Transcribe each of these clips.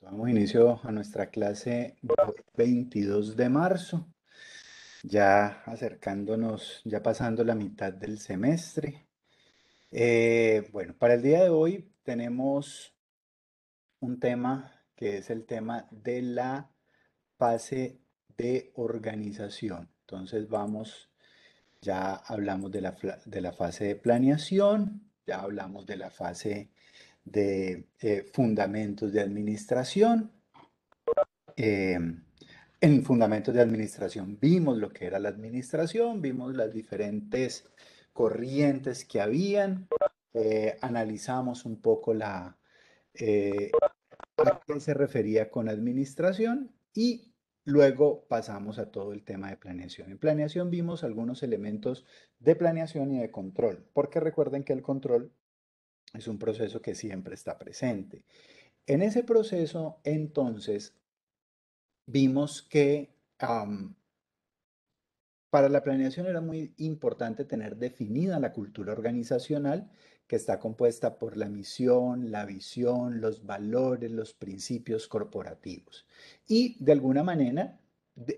Damos inicio a nuestra clase 22 de marzo, ya acercándonos, ya pasando la mitad del semestre. Eh, bueno, para el día de hoy tenemos un tema que es el tema de la fase de organización. Entonces vamos, ya hablamos de la, de la fase de planeación, ya hablamos de la fase de eh, fundamentos de administración. Em, en fundamentos de administración vimos lo que era la administración, vimos las diferentes corrientes que habían, eh, analizamos un poco la, eh, a qué se refería con administración y Luego pasamos a todo el tema de planeación. En planeación vimos algunos elementos de planeación y de control, porque recuerden que el control es un proceso que siempre está presente. En ese proceso, entonces, vimos que para la planeación era muy importante tener definida la cultura organizacional que está compuesta por la misión, la visión, los valores, los principios corporativos. Y de alguna manera,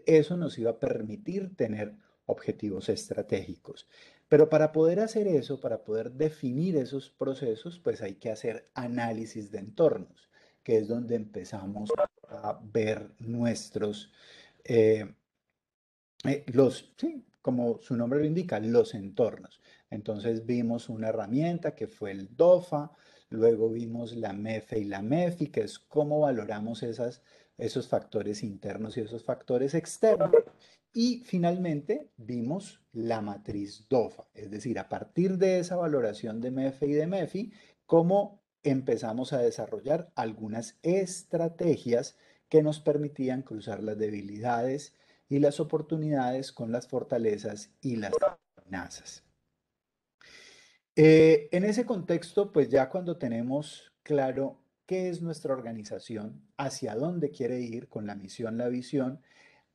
eso nos iba a permitir tener objetivos estratégicos. Pero para poder hacer eso, para poder definir esos procesos, pues hay que hacer análisis de entornos, que es donde empezamos a ver nuestros, eh, eh, los, como su nombre lo indica, los entornos. Entonces vimos una herramienta que fue el DOFA, luego vimos la MEFE y la MEFI, que es cómo valoramos esas esos factores internos y esos factores externos. Y finalmente vimos la matriz DOFA, es decir, a partir de esa valoración de MEFI y de MEFI, cómo empezamos a desarrollar algunas estrategias que nos permitían cruzar las debilidades y las oportunidades con las fortalezas y las amenazas. Eh, en ese contexto, pues ya cuando tenemos claro qué es nuestra organización, hacia dónde quiere ir con la misión, la visión,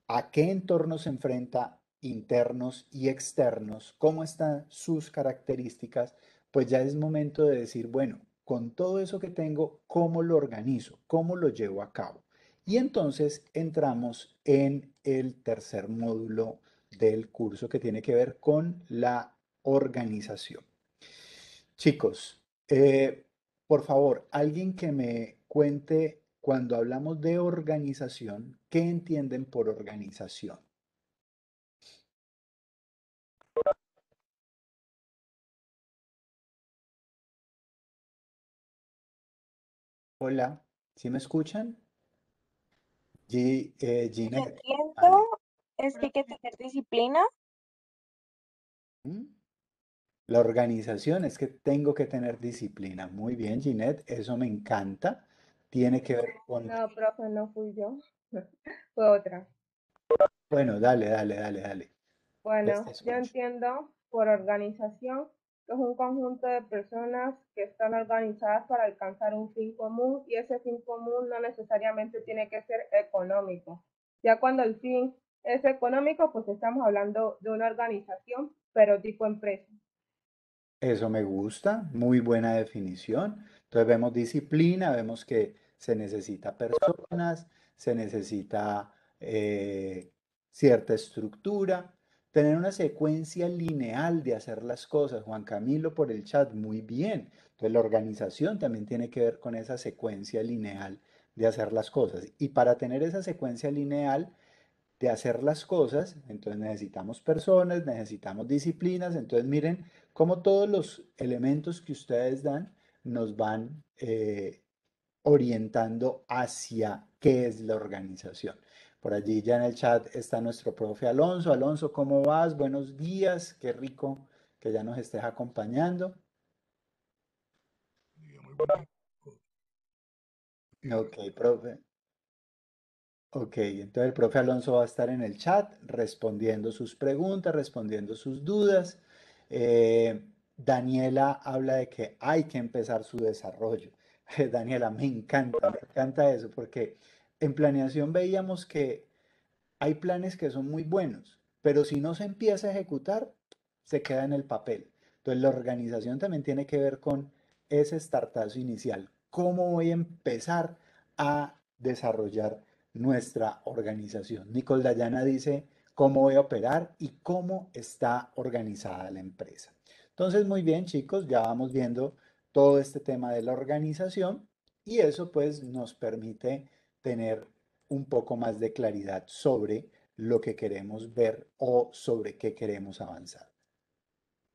a qué entorno se enfrenta internos y externos, cómo están sus características, pues ya es momento de decir, bueno, con todo eso que tengo, ¿cómo lo organizo? ¿Cómo lo llevo a cabo? Y entonces entramos en el tercer módulo del curso que tiene que ver con la organización. Chicos, eh, por favor, alguien que me cuente cuando hablamos de organización, ¿qué entienden por organización? Hola, ¿sí me escuchan? Eh, Gina. que entiendo es que hay que tener disciplina. ¿Mm? La organización es que tengo que tener disciplina. Muy bien, Ginette, eso me encanta. Tiene que ver con... No, profe, no fui yo. Fue otra. Bueno, dale, dale, dale, dale. Bueno, este, yo entiendo por organización que es un conjunto de personas que están organizadas para alcanzar un fin común y ese fin común no necesariamente tiene que ser económico. Ya cuando el fin es económico, pues estamos hablando de una organización, pero tipo empresa. Eso me gusta, muy buena definición. Entonces vemos disciplina, vemos que se necesita personas, se necesita eh, cierta estructura, tener una secuencia lineal de hacer las cosas. Juan Camilo por el chat, muy bien. Entonces la organización también tiene que ver con esa secuencia lineal de hacer las cosas. Y para tener esa secuencia lineal de hacer las cosas, entonces necesitamos personas, necesitamos disciplinas, entonces miren cómo todos los elementos que ustedes dan nos van eh, orientando hacia qué es la organización. Por allí ya en el chat está nuestro profe Alonso. Alonso, ¿cómo vas? Buenos días, qué rico que ya nos estés acompañando. Muy Ok, profe. Ok, entonces el profe Alonso va a estar en el chat respondiendo sus preguntas, respondiendo sus dudas. Eh, Daniela habla de que hay que empezar su desarrollo. Daniela, me encanta, me encanta eso, porque en planeación veíamos que hay planes que son muy buenos, pero si no se empieza a ejecutar, se queda en el papel. Entonces la organización también tiene que ver con ese startazo inicial. ¿Cómo voy a empezar a desarrollar? nuestra organización. Nicole Dayana dice cómo voy a operar y cómo está organizada la empresa. Entonces, muy bien, chicos, ya vamos viendo todo este tema de la organización y eso pues nos permite tener un poco más de claridad sobre lo que queremos ver o sobre qué queremos avanzar.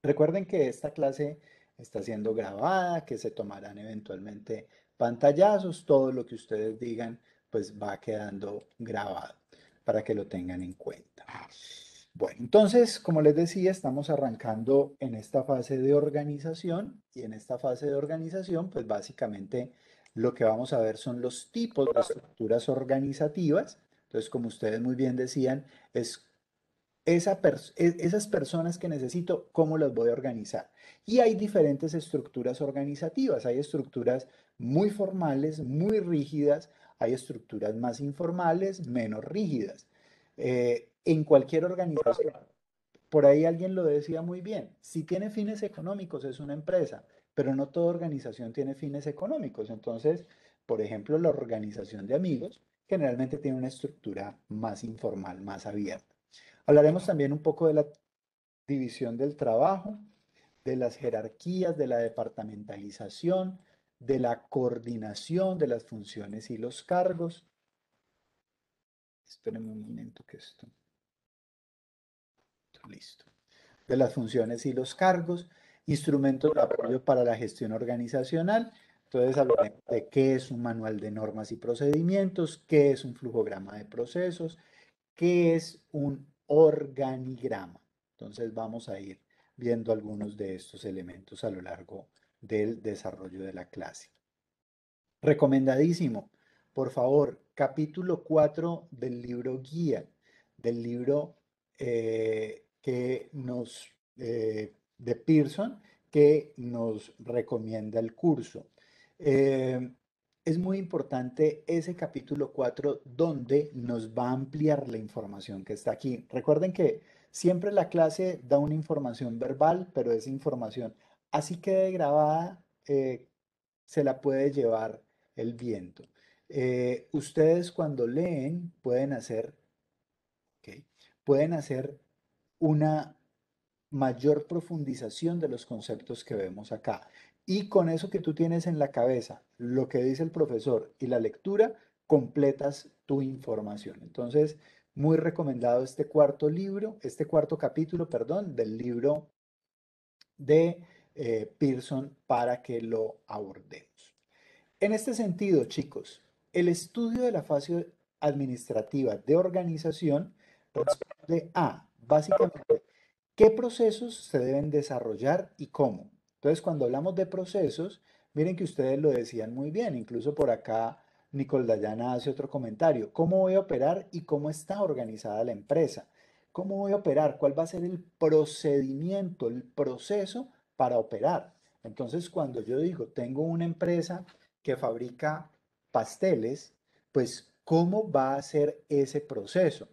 Recuerden que esta clase está siendo grabada, que se tomarán eventualmente pantallazos, todo lo que ustedes digan pues va quedando grabado para que lo tengan en cuenta. Bueno, entonces, como les decía, estamos arrancando en esta fase de organización y en esta fase de organización, pues básicamente lo que vamos a ver son los tipos de estructuras organizativas. Entonces, como ustedes muy bien decían, es esa e-, esas personas que necesito, ¿cómo las voy a organizar? Y hay diferentes estructuras organizativas, hay estructuras muy formales, muy rígidas, hay estructuras más informales, menos rígidas. Eh, en cualquier organización, por ahí alguien lo decía muy bien, si tiene fines económicos es una empresa, pero no toda organización tiene fines económicos. Entonces, por ejemplo, la organización de amigos generalmente tiene una estructura más informal, más abierta. Hablaremos también un poco de la división del trabajo, de las jerarquías, de la departamentalización, de la coordinación de las funciones y los cargos. Espérenme un momento que esto. Listo. De las funciones y los cargos, instrumentos de apoyo para la gestión organizacional. Entonces hablaremos de qué es un manual de normas y procedimientos, qué es un flujograma de procesos, qué es un organigrama. Entonces vamos a ir viendo algunos de estos elementos a lo largo del desarrollo de la clase. Recomendadísimo, por favor, capítulo 4 del libro guía, del libro eh, que nos, eh, de Pearson que nos recomienda el curso. Eh, es muy importante ese capítulo 4 donde nos va a ampliar la información que está aquí. Recuerden que siempre la clase da una información verbal, pero esa información así que grabada, eh, se la puede llevar el viento. Eh, ustedes cuando leen pueden hacer, pueden hacer una mayor profundización de los conceptos que vemos acá. Y con eso que tú tienes en la cabeza, lo que dice el profesor y la lectura, completas tu información. Entonces, muy recomendado este cuarto libro, este cuarto capítulo, perdón, del libro de eh, Pearson para que lo abordemos. En este sentido, chicos, el estudio de la fase administrativa de organización responde a, básicamente, qué procesos se deben desarrollar y cómo. Entonces, cuando hablamos de procesos, miren que ustedes lo decían muy bien, incluso por acá Nicole Dayana hace otro comentario, ¿cómo voy a operar y cómo está organizada la empresa? ¿Cómo voy a operar? ¿Cuál va a ser el procedimiento, el proceso para operar. Entonces, cuando yo digo, tengo una empresa que fabrica pasteles, pues, ¿cómo va a ser ese proceso?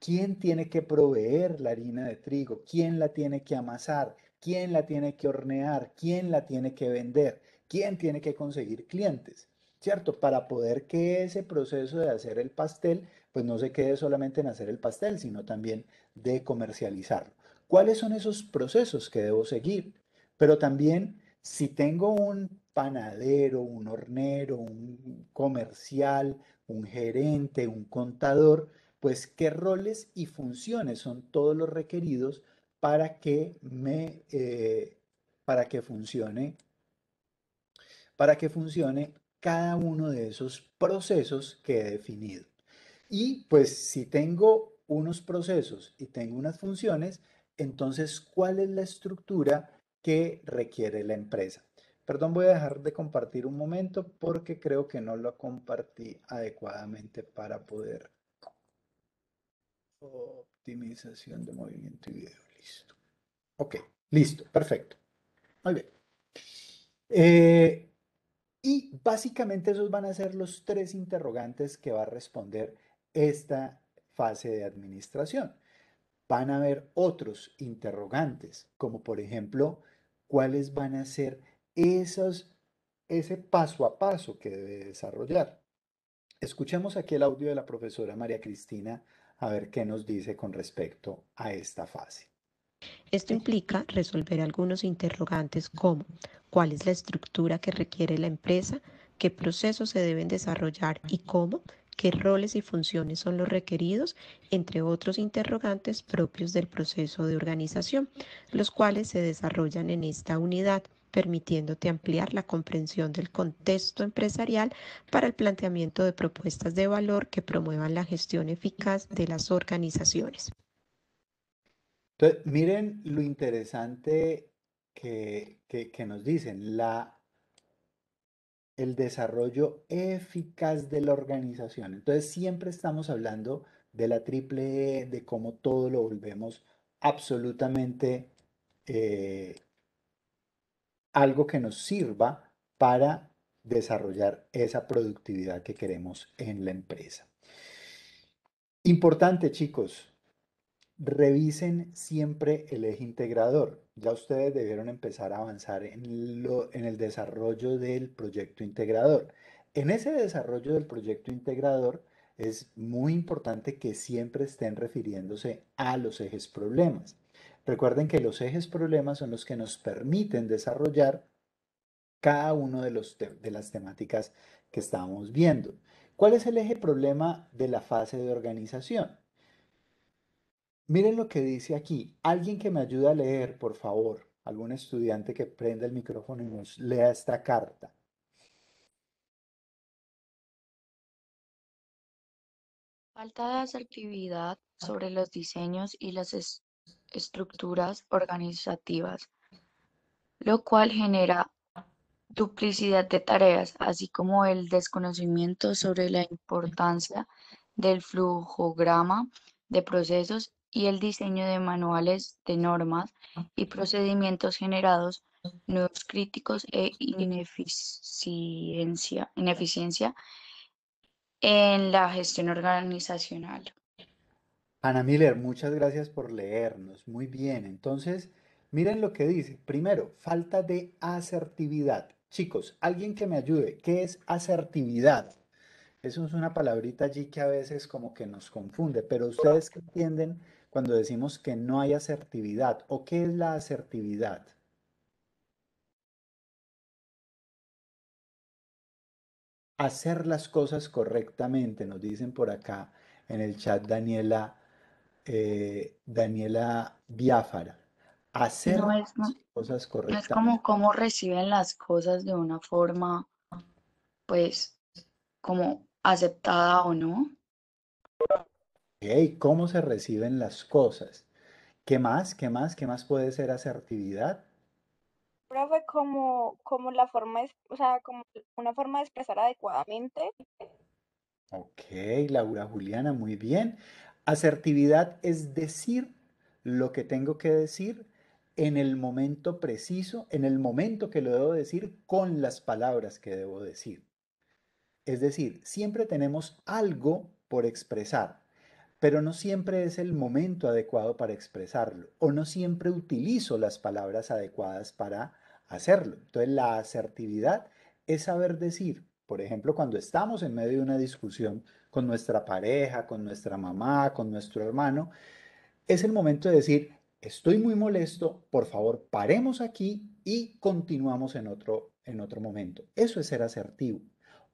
¿Quién tiene que proveer la harina de trigo? ¿Quién la tiene que amasar? ¿Quién la tiene que hornear? ¿Quién la tiene que vender? ¿Quién tiene que conseguir clientes? ¿Cierto? Para poder que ese proceso de hacer el pastel, pues no se quede solamente en hacer el pastel, sino también de comercializarlo. ¿Cuáles son esos procesos que debo seguir? Pero también si tengo un panadero, un hornero, un comercial, un gerente, un contador, pues qué roles y funciones son todos los requeridos para que me, eh, para que funcione, para que funcione cada uno de esos procesos que he definido. Y pues si tengo unos procesos y tengo unas funciones, entonces, ¿cuál es la estructura que requiere la empresa. Perdón, voy a dejar de compartir un momento porque creo que no lo compartí adecuadamente para poder optimización de movimiento y video. Listo. Ok, listo, perfecto. Muy bien. Eh, y básicamente esos van a ser los tres interrogantes que va a responder esta fase de administración. Van a haber otros interrogantes, como por ejemplo, cuáles van a ser esos, ese paso a paso que debe desarrollar. Escuchemos aquí el audio de la profesora María Cristina a ver qué nos dice con respecto a esta fase. Esto implica resolver algunos interrogantes como cuál es la estructura que requiere la empresa, qué procesos se deben desarrollar y cómo, qué roles y funciones son los requeridos, entre otros interrogantes propios del proceso de organización, los cuales se desarrollan en esta unidad permitiéndote ampliar la comprensión del contexto empresarial para el planteamiento de propuestas de valor que promuevan la gestión eficaz de las organizaciones. Entonces, miren lo interesante que, que nos dicen. La el desarrollo eficaz de la organización. Entonces siempre estamos hablando de la triple E, de cómo todo lo volvemos absolutamente eh, algo que nos sirva para desarrollar esa productividad que queremos en la empresa. Importante, chicos, Revisen siempre el eje integrador. Ya ustedes debieron empezar a avanzar en, el desarrollo del proyecto integrador. En ese desarrollo del proyecto integrador es muy importante que siempre estén refiriéndose a los ejes problemas. Recuerden que los ejes problemas son los que nos permiten desarrollar cada uno de, de las temáticas que estamos viendo. ¿Cuál es el eje problema de la fase de organización? Miren lo que dice aquí. Alguien que me ayude a leer, por favor. Algún estudiante que prenda el micrófono y nos lea esta carta. Falta de asertividad ah. sobre los diseños y las estructuras organizativas, lo cual genera duplicidad de tareas, así como el desconocimiento sobre la importancia del flujo grama de procesos y el diseño de manuales de normas ah, y procedimientos generados ah. nuevos críticos e ineficiencia, ineficiencia en la gestión organizacional. Ana Miller, muchas gracias por leernos. Muy bien, entonces, miren lo que dice. Primero, falta de asertividad. Chicos, alguien que me ayude, ¿qué es asertividad? Eso es una palabrita allí que a veces como que nos confunde, pero ustedes que entienden cuando decimos que no hay asertividad o qué es la asertividad? Hacer las cosas correctamente, nos dicen por acá en el chat Daniela, eh, Daniela Biafara. Hacer las cosas correctamente. es como cómo reciben las cosas de una forma, pues, como aceptada o no. ¿Cómo se reciben las cosas? ¿Qué más? ¿Qué más? ¿Qué más puede ser asertividad? Profe, como, como la forma, o sea, como una forma de expresar adecuadamente. Ok, Laura Juliana, muy bien. Asertividad es decir lo que tengo que decir en el momento preciso, en el momento que lo debo decir, con las palabras que debo decir. Es decir, siempre tenemos algo por expresar pero no siempre es el momento adecuado para expresarlo o no siempre utilizo las palabras adecuadas para hacerlo. Entonces la asertividad es saber decir, por ejemplo, cuando estamos en medio de una discusión con nuestra pareja, con nuestra mamá, con nuestro hermano, es el momento de decir, estoy muy molesto, por favor, paremos aquí y continuamos en otro, en otro momento. Eso es ser asertivo.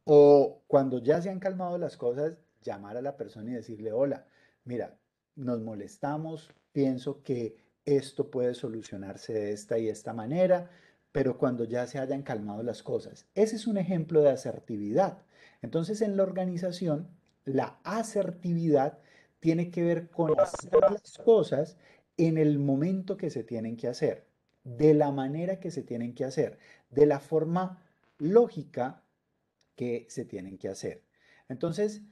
O cuando ya se han calmado las cosas, llamar a la persona y decirle, hola, mira, nos molestamos, pienso que esto puede solucionarse de esta y esta manera, pero cuando ya se hayan calmado las cosas. Ese es un ejemplo de asertividad. Entonces, en la organización, la asertividad tiene que ver con hacer las cosas en el momento que se tienen que hacer, de la manera que se tienen que hacer, de la forma lógica que se tienen que hacer. Entonces,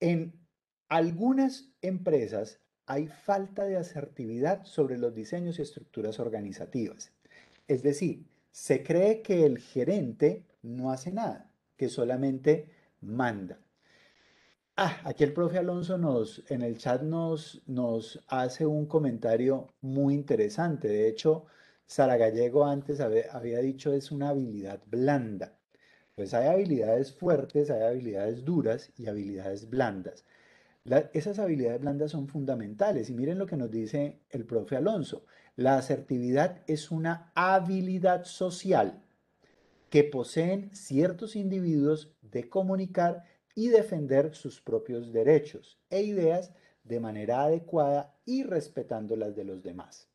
en algunas empresas hay falta de asertividad sobre los diseños y estructuras organizativas. Es decir, se cree que el gerente no hace nada, que solamente manda. Ah, aquí el profe Alonso nos, en el chat nos, nos hace un comentario muy interesante. De hecho, Sara Gallego antes había dicho es una habilidad blanda. Pues hay habilidades fuertes, hay habilidades duras y habilidades blandas esas habilidades blandas son fundamentales y miren lo que nos dice el profe Alonso. La asertividad es una habilidad social que poseen ciertos individuos de comunicar y defender sus propios derechos e ideas de manera adecuada y respetando las de los demás.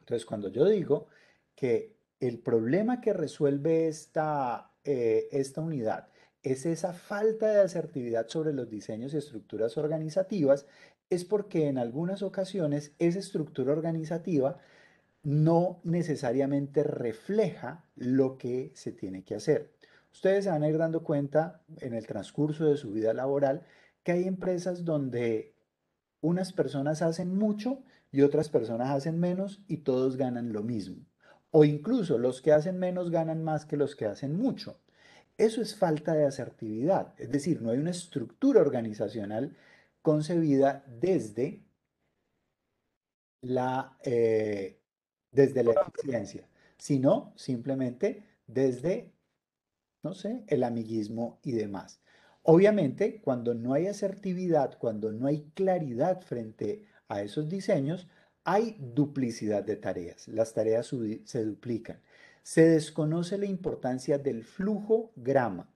Entonces, cuando yo digo que el problema que resuelve esta, eh, esta unidad es esa falta de asertividad sobre los diseños y estructuras organizativas, es porque en algunas ocasiones esa estructura organizativa no necesariamente refleja lo que se tiene que hacer. Ustedes se van a ir dando cuenta en el transcurso de su vida laboral que hay empresas donde unas personas hacen mucho y otras personas hacen menos y todos ganan lo mismo. O incluso los que hacen menos ganan más que los que hacen mucho. Eso es falta de asertividad, es decir, no hay una estructura organizacional concebida desde la, eh, desde la eficiencia, sino simplemente desde, no sé, el amiguismo y demás. Obviamente, cuando no hay asertividad, cuando no hay claridad frente a esos diseños, hay duplicidad de tareas, las tareas se duplican se desconoce la importancia del flujo grama.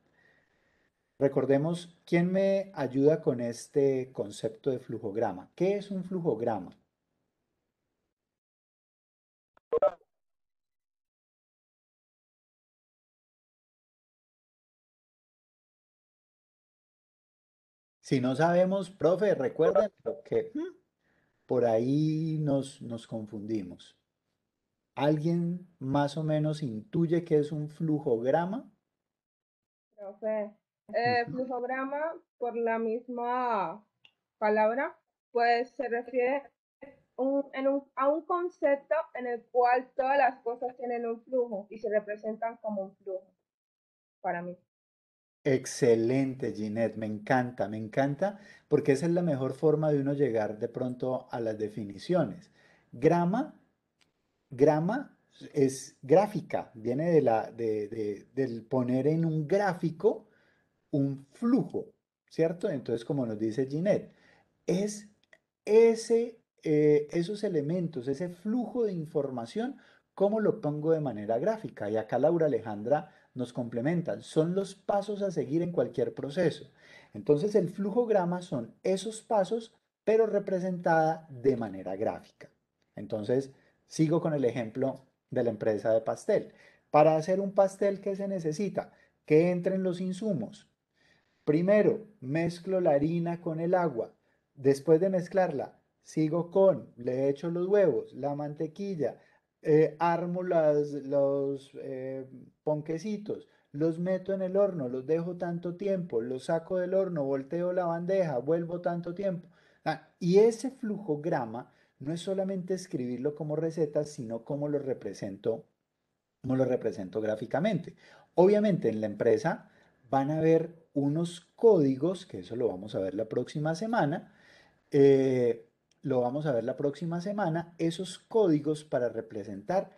Recordemos quién me ayuda con este concepto de flujo grama? ¿Qué es un grama? Si no sabemos, profe, recuerden que hmm, por ahí nos, nos confundimos. ¿Alguien más o menos intuye que es un flujograma? Profe, eh, flujograma, por la misma palabra, pues se refiere a un concepto en el cual todas las cosas tienen un flujo y se representan como un flujo, para mí. Excelente, Ginette, me encanta, me encanta, porque esa es la mejor forma de uno llegar de pronto a las definiciones. Grama grama es gráfica, viene de la, de, del poner en un gráfico un flujo, ¿cierto? Entonces, como nos dice Ginette, es ese, eh, esos elementos, ese flujo de información, cómo lo pongo de manera gráfica. Y acá Laura Alejandra nos complementa, son los pasos a seguir en cualquier proceso. Entonces, el flujo grama son esos pasos, pero representada de manera gráfica. Entonces, Sigo con el ejemplo de la empresa de pastel. Para hacer un pastel, ¿qué se necesita? Que entren los insumos. Primero, mezclo la harina con el agua. Después de mezclarla, sigo con, le echo los huevos, la mantequilla, eh, armo los eh, ponquecitos, los meto en el horno, los dejo tanto tiempo, los saco del horno, volteo la bandeja, vuelvo tanto tiempo. Ah, y ese flujo grama no es solamente escribirlo como receta, sino cómo lo represento, cómo lo represento gráficamente. Obviamente en la empresa van a ver unos códigos, que eso lo vamos a ver la próxima semana, eh, lo vamos a ver la próxima semana, esos códigos para representar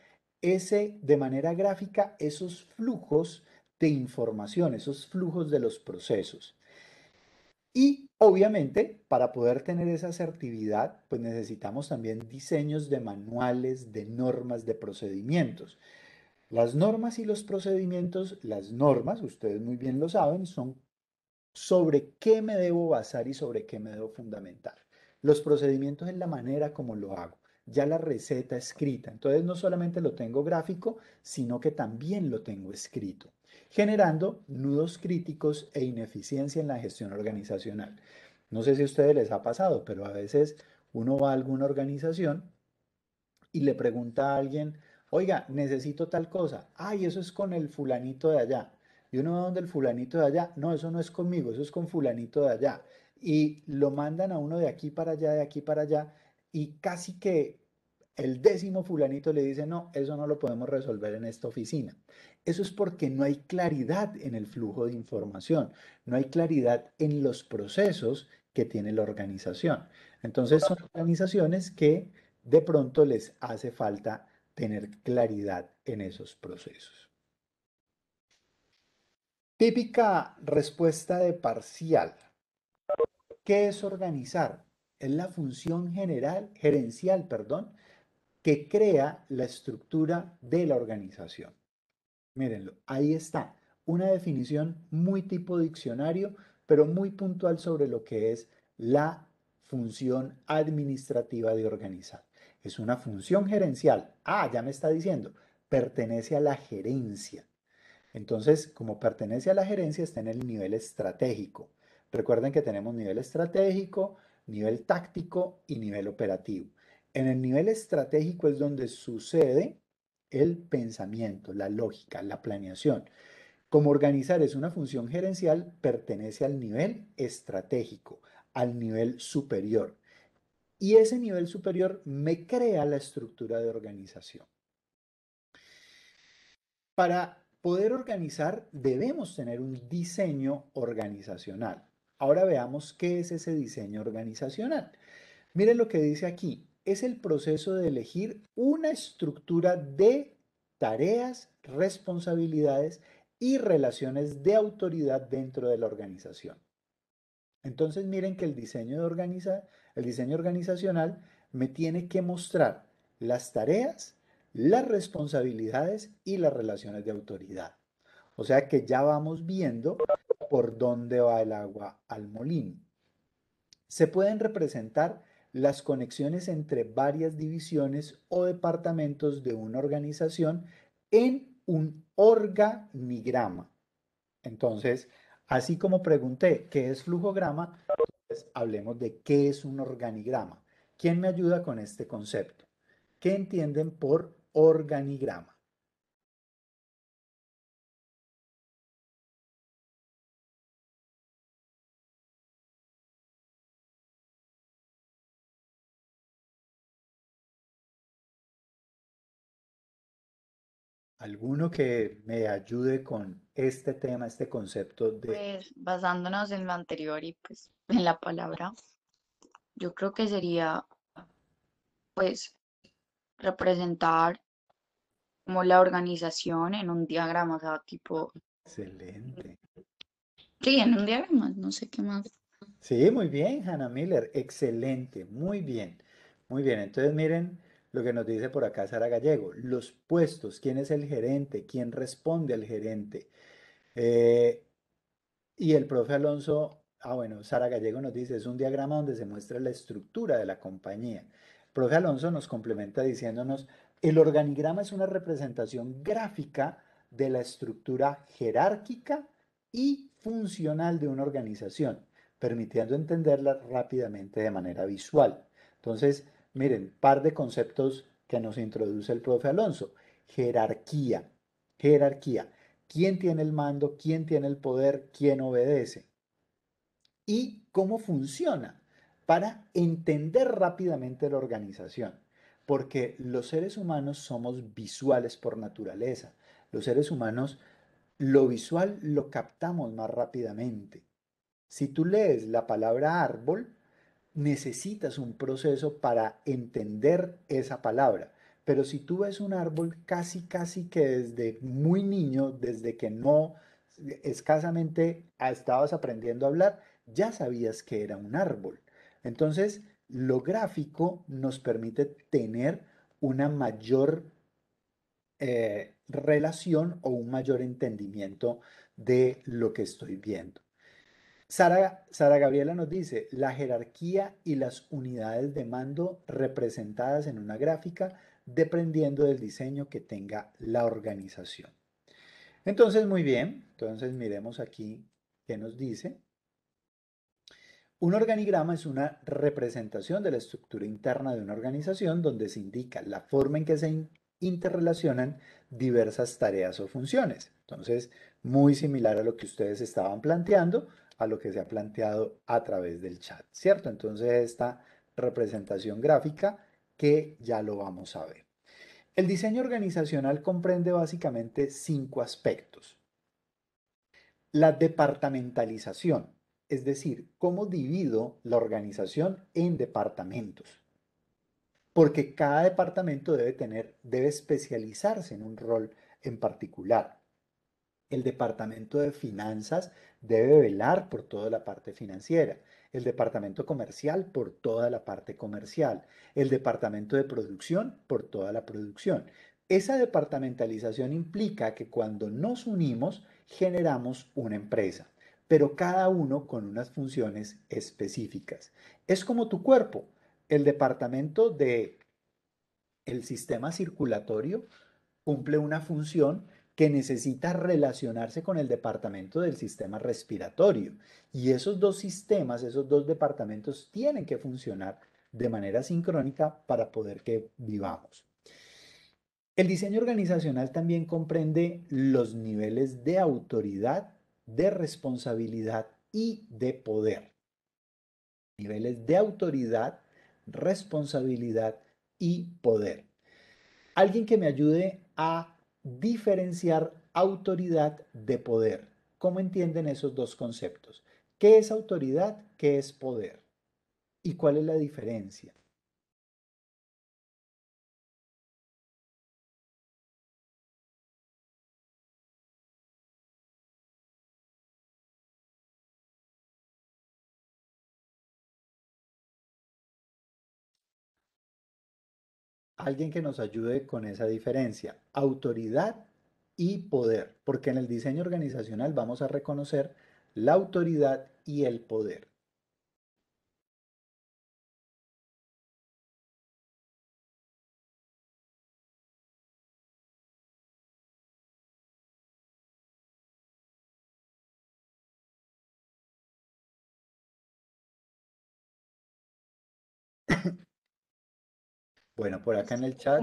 ese, de manera gráfica, esos flujos de información, esos flujos de los procesos. Y obviamente, para poder tener esa asertividad, pues necesitamos también diseños de manuales, de normas, de procedimientos. Las normas y los procedimientos, las normas, ustedes muy bien lo saben, son sobre qué me debo basar y sobre qué me debo fundamentar. Los procedimientos es la manera como lo hago, ya la receta escrita. Entonces no solamente lo tengo gráfico, sino que también lo tengo escrito generando nudos críticos e ineficiencia en la gestión organizacional. No sé si a ustedes les ha pasado, pero a veces uno va a alguna organización y le pregunta a alguien, oiga, necesito tal cosa. Ay, eso es con el fulanito de allá. Y uno va donde el fulanito de allá, no, eso no es conmigo, eso es con fulanito de allá. Y lo mandan a uno de aquí para allá, de aquí para allá, y casi que el décimo fulanito le dice, no, eso no lo podemos resolver en esta oficina. Eso es porque no hay claridad en el flujo de información, no hay claridad en los procesos que tiene la organización. Entonces son organizaciones que de pronto les hace falta tener claridad en esos procesos. Típica respuesta de parcial. ¿Qué es organizar? Es la función general, gerencial, perdón, que crea la estructura de la organización. Mírenlo, ahí está, una definición muy tipo diccionario, pero muy puntual sobre lo que es la función administrativa de organizar. Es una función gerencial. Ah, ya me está diciendo, pertenece a la gerencia. Entonces, como pertenece a la gerencia, está en el nivel estratégico. Recuerden que tenemos nivel estratégico, nivel táctico y nivel operativo. En el nivel estratégico es donde sucede el pensamiento, la lógica, la planeación. Como organizar es una función gerencial, pertenece al nivel estratégico, al nivel superior. Y ese nivel superior me crea la estructura de organización. Para poder organizar debemos tener un diseño organizacional. Ahora veamos qué es ese diseño organizacional. Miren lo que dice aquí es el proceso de elegir una estructura de tareas, responsabilidades y relaciones de autoridad dentro de la organización. Entonces miren que el diseño, de el diseño organizacional me tiene que mostrar las tareas, las responsabilidades y las relaciones de autoridad. O sea que ya vamos viendo por dónde va el agua al molino. Se pueden representar las conexiones entre varias divisiones o departamentos de una organización en un organigrama. Entonces, así como pregunté qué es flujograma, pues hablemos de qué es un organigrama. ¿Quién me ayuda con este concepto? ¿Qué entienden por organigrama? alguno que me ayude con este tema, este concepto de... Pues basándonos en lo anterior y pues en la palabra, yo creo que sería pues representar como la organización en un diagrama, o tipo... Excelente. Sí, en un diagrama, no sé qué más. Sí, muy bien, Hannah Miller, excelente, muy bien, muy bien. Entonces miren, lo que nos dice por acá Sara Gallego, los puestos, quién es el gerente, quién responde al gerente. Eh, y el profe Alonso, ah bueno, Sara Gallego nos dice, es un diagrama donde se muestra la estructura de la compañía. El profe Alonso nos complementa diciéndonos, el organigrama es una representación gráfica de la estructura jerárquica y funcional de una organización, permitiendo entenderla rápidamente de manera visual. Entonces, Miren, par de conceptos que nos introduce el profe Alonso. Jerarquía, jerarquía. ¿Quién tiene el mando? ¿Quién tiene el poder? ¿Quién obedece? ¿Y cómo funciona? Para entender rápidamente la organización. Porque los seres humanos somos visuales por naturaleza. Los seres humanos lo visual lo captamos más rápidamente. Si tú lees la palabra árbol, necesitas un proceso para entender esa palabra. Pero si tú ves un árbol casi, casi que desde muy niño, desde que no escasamente ah, estabas aprendiendo a hablar, ya sabías que era un árbol. Entonces, lo gráfico nos permite tener una mayor eh, relación o un mayor entendimiento de lo que estoy viendo. Sara, Gabriela nos dice, la jerarquía y las unidades de mando representadas en una gráfica dependiendo del diseño que tenga la organización. Entonces, muy bien, entonces miremos aquí qué nos dice. Un organigrama es una representación de la estructura interna de una organización donde se indica la forma en que se interrelacionan diversas tareas o funciones. Entonces, muy similar a lo que ustedes estaban planteando, a lo que se ha planteado a través del chat, ¿cierto? Entonces esta representación gráfica que ya lo vamos a ver. El diseño organizacional comprende básicamente cinco aspectos. La departamentalización, es decir, cómo divido la organización en departamentos. Porque cada departamento debe tener, debe especializarse en un rol en particular. El Departamento de Finanzas debe velar por toda la parte financiera, el Departamento Comercial por toda la parte comercial, el Departamento de Producción por toda la producción. Esa departamentalización implica que cuando nos unimos generamos una empresa, pero cada uno con unas funciones específicas. Es como tu cuerpo. El departamento de el sistema circulatorio cumple una función que necesita relacionarse con el departamento del sistema respiratorio. Y esos dos sistemas, esos dos departamentos tienen que funcionar de manera sincrónica para poder que vivamos. El diseño organizacional también comprende los niveles de autoridad, de responsabilidad y de poder. Niveles de autoridad, responsabilidad y poder. Alguien que me ayude a diferenciar autoridad de poder. ¿Cómo entienden esos dos conceptos? ¿Qué es autoridad? ¿Qué es poder? ¿Y cuál es la diferencia? alguien que nos ayude con esa diferencia, autoridad y poder, porque en el diseño organizacional vamos a reconocer la autoridad y el poder. Bueno, por acá en el chat.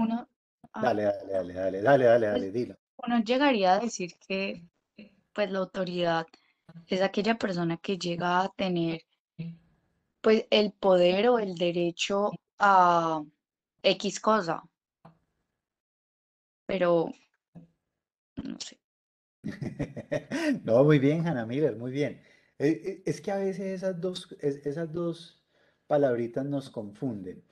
Ah, dale, dale, dale, dale, dale, pues dale, dale, dilo. Uno llegaría a decir que pues la autoridad es aquella persona que llega a tener pues el poder o el derecho a X cosa. Pero no sé. no, muy bien, Hannah Miller, muy bien. Eh, eh, es que a veces esas dos, esas dos palabritas nos confunden.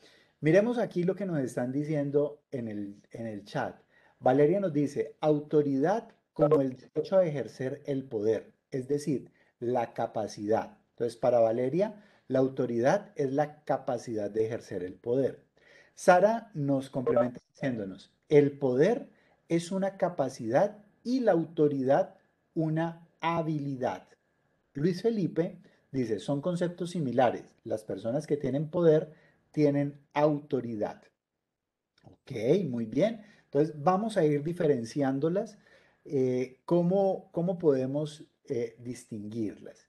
Miremos aquí lo que nos están diciendo en el, chat. Valeria nos dice, autoridad como el derecho a ejercer el poder, es decir, la capacidad. Entonces, para Valeria, la autoridad es la capacidad de ejercer el poder. Sara nos complementa diciéndonos, el poder es una capacidad y la autoridad una habilidad. Luis Felipe dice, son conceptos similares. Las personas que tienen poder tienen autoridad. Ok, muy bien. Entonces vamos a ir diferenciándolas. Eh, ¿cómo, ¿cómo, podemos eh, distinguirlas?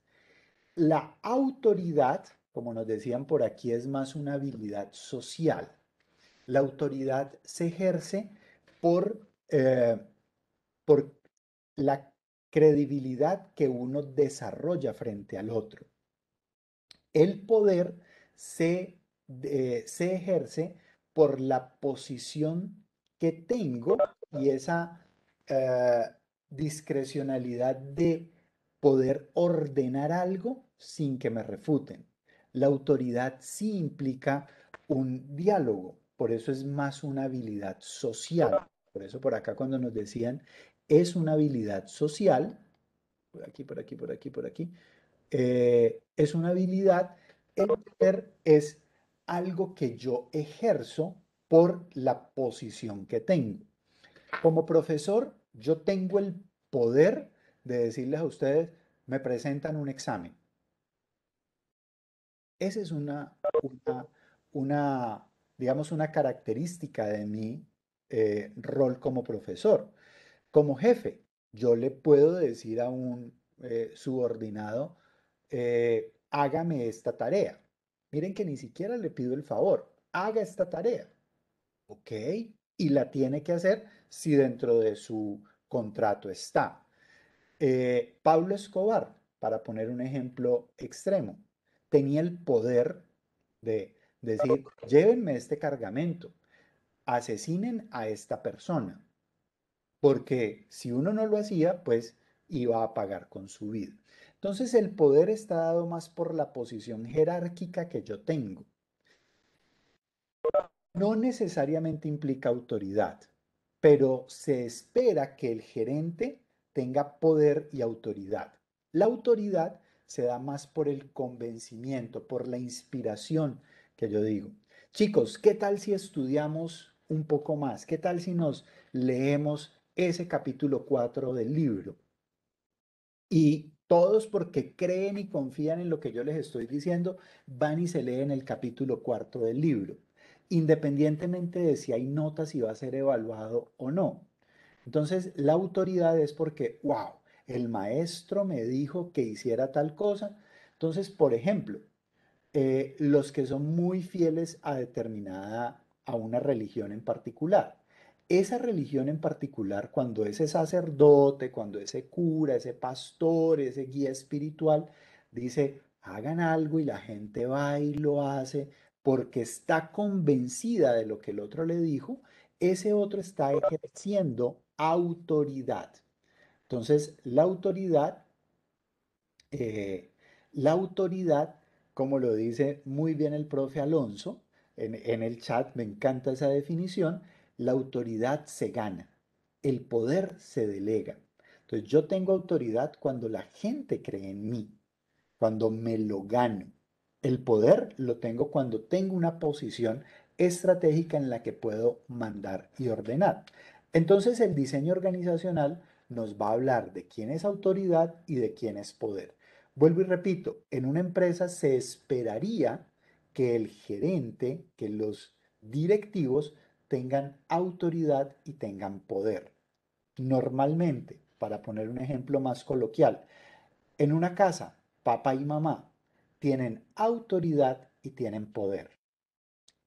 La autoridad, como nos decían por aquí, es más una habilidad social. La autoridad se ejerce por, eh, por la credibilidad que uno desarrolla frente al otro. El poder se se ejerce por la posición que tengo y esa eh, discrecionalidad de poder ordenar algo sin que me refuten. La autoridad sí implica un diálogo, por eso es más una habilidad social. Por eso por acá cuando nos decían es una habilidad social, por aquí, por aquí, por aquí, por aquí, eh, es una habilidad, el poder es algo que yo ejerzo por la posición que tengo. Como profesor, yo tengo el poder de decirles a ustedes, me presentan un examen. Esa es una, una, digamos, una característica de mi eh, rol como profesor. Como jefe, yo le puedo decir a un eh, subordinado, eh, hágame esta tarea miren que ni siquiera le pido el favor, haga esta tarea. ¿Ok? Y la tiene que hacer si dentro de su contrato está. Eh, Pablo Escobar, para poner un ejemplo extremo, tenía el poder de decir, llévenme este cargamento, asesinen a esta persona, porque si uno no lo hacía, pues iba a pagar con su vida. Entonces el poder está dado más por la posición jerárquica que yo tengo. No necesariamente implica autoridad, pero se espera que el gerente tenga poder y autoridad. La autoridad se da más por el convencimiento, por la inspiración que yo digo. Chicos, ¿qué tal si estudiamos un poco más? ¿Qué tal si nos leemos ese capítulo 4 del libro? Y todos porque creen y confían en lo que yo les estoy diciendo, van y se leen el capítulo cuarto del libro, independientemente de si hay notas y va a ser evaluado o no. Entonces, la autoridad es porque, wow, el maestro me dijo que hiciera tal cosa. Entonces, por ejemplo, eh, los que son muy fieles a determinada, a una religión en particular esa religión en particular, cuando ese sacerdote, cuando ese cura, ese pastor, ese guía espiritual, dice, hagan algo y la gente va y lo hace porque está convencida de lo que el otro le dijo, ese otro está ejerciendo autoridad. Entonces, la autoridad, eh, la autoridad, como lo dice muy bien el profe Alonso en el chat, me encanta esa definición, la autoridad se gana, el poder se delega. Entonces yo tengo autoridad cuando la gente cree en mí, cuando me lo gano. El poder lo tengo cuando tengo una posición estratégica en la que puedo mandar y ordenar. Entonces el diseño organizacional nos va a hablar de quién es autoridad y de quién es poder. Vuelvo y repito, en una empresa se esperaría que el gerente, que los directivos tengan autoridad y tengan poder. Normalmente, para poner un ejemplo más coloquial, en una casa, papá y mamá tienen autoridad y tienen poder.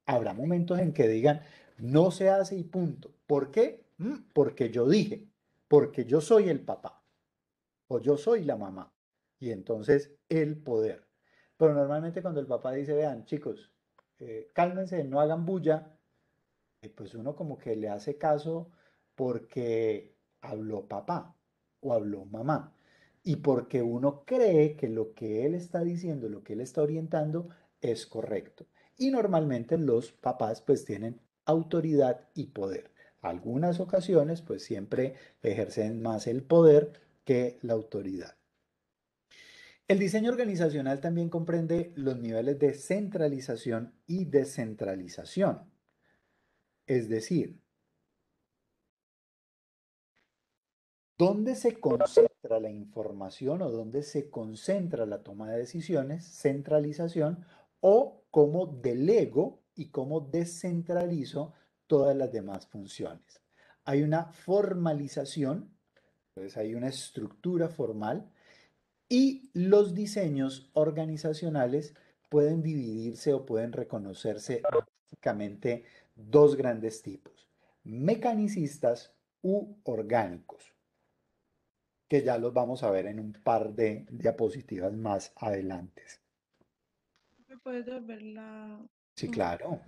Habrá momentos en que digan, no se hace y punto. ¿Por qué? Mm, porque yo dije, porque yo soy el papá o yo soy la mamá. Y entonces el poder. Pero normalmente cuando el papá dice, vean chicos, eh, cálmense, no hagan bulla, pues uno como que le hace caso porque habló papá o habló mamá y porque uno cree que lo que él está diciendo, lo que él está orientando es correcto. Y normalmente los papás pues tienen autoridad y poder. Algunas ocasiones pues siempre ejercen más el poder que la autoridad. El diseño organizacional también comprende los niveles de centralización y descentralización. Es decir, ¿dónde se concentra la información o dónde se concentra la toma de decisiones, centralización, o cómo delego y cómo descentralizo todas las demás funciones? Hay una formalización, pues hay una estructura formal y los diseños organizacionales pueden dividirse o pueden reconocerse básicamente dos grandes tipos, mecanicistas u orgánicos, que ya los vamos a ver en un par de diapositivas más adelante. ¿Me puedes la...? Sí, claro.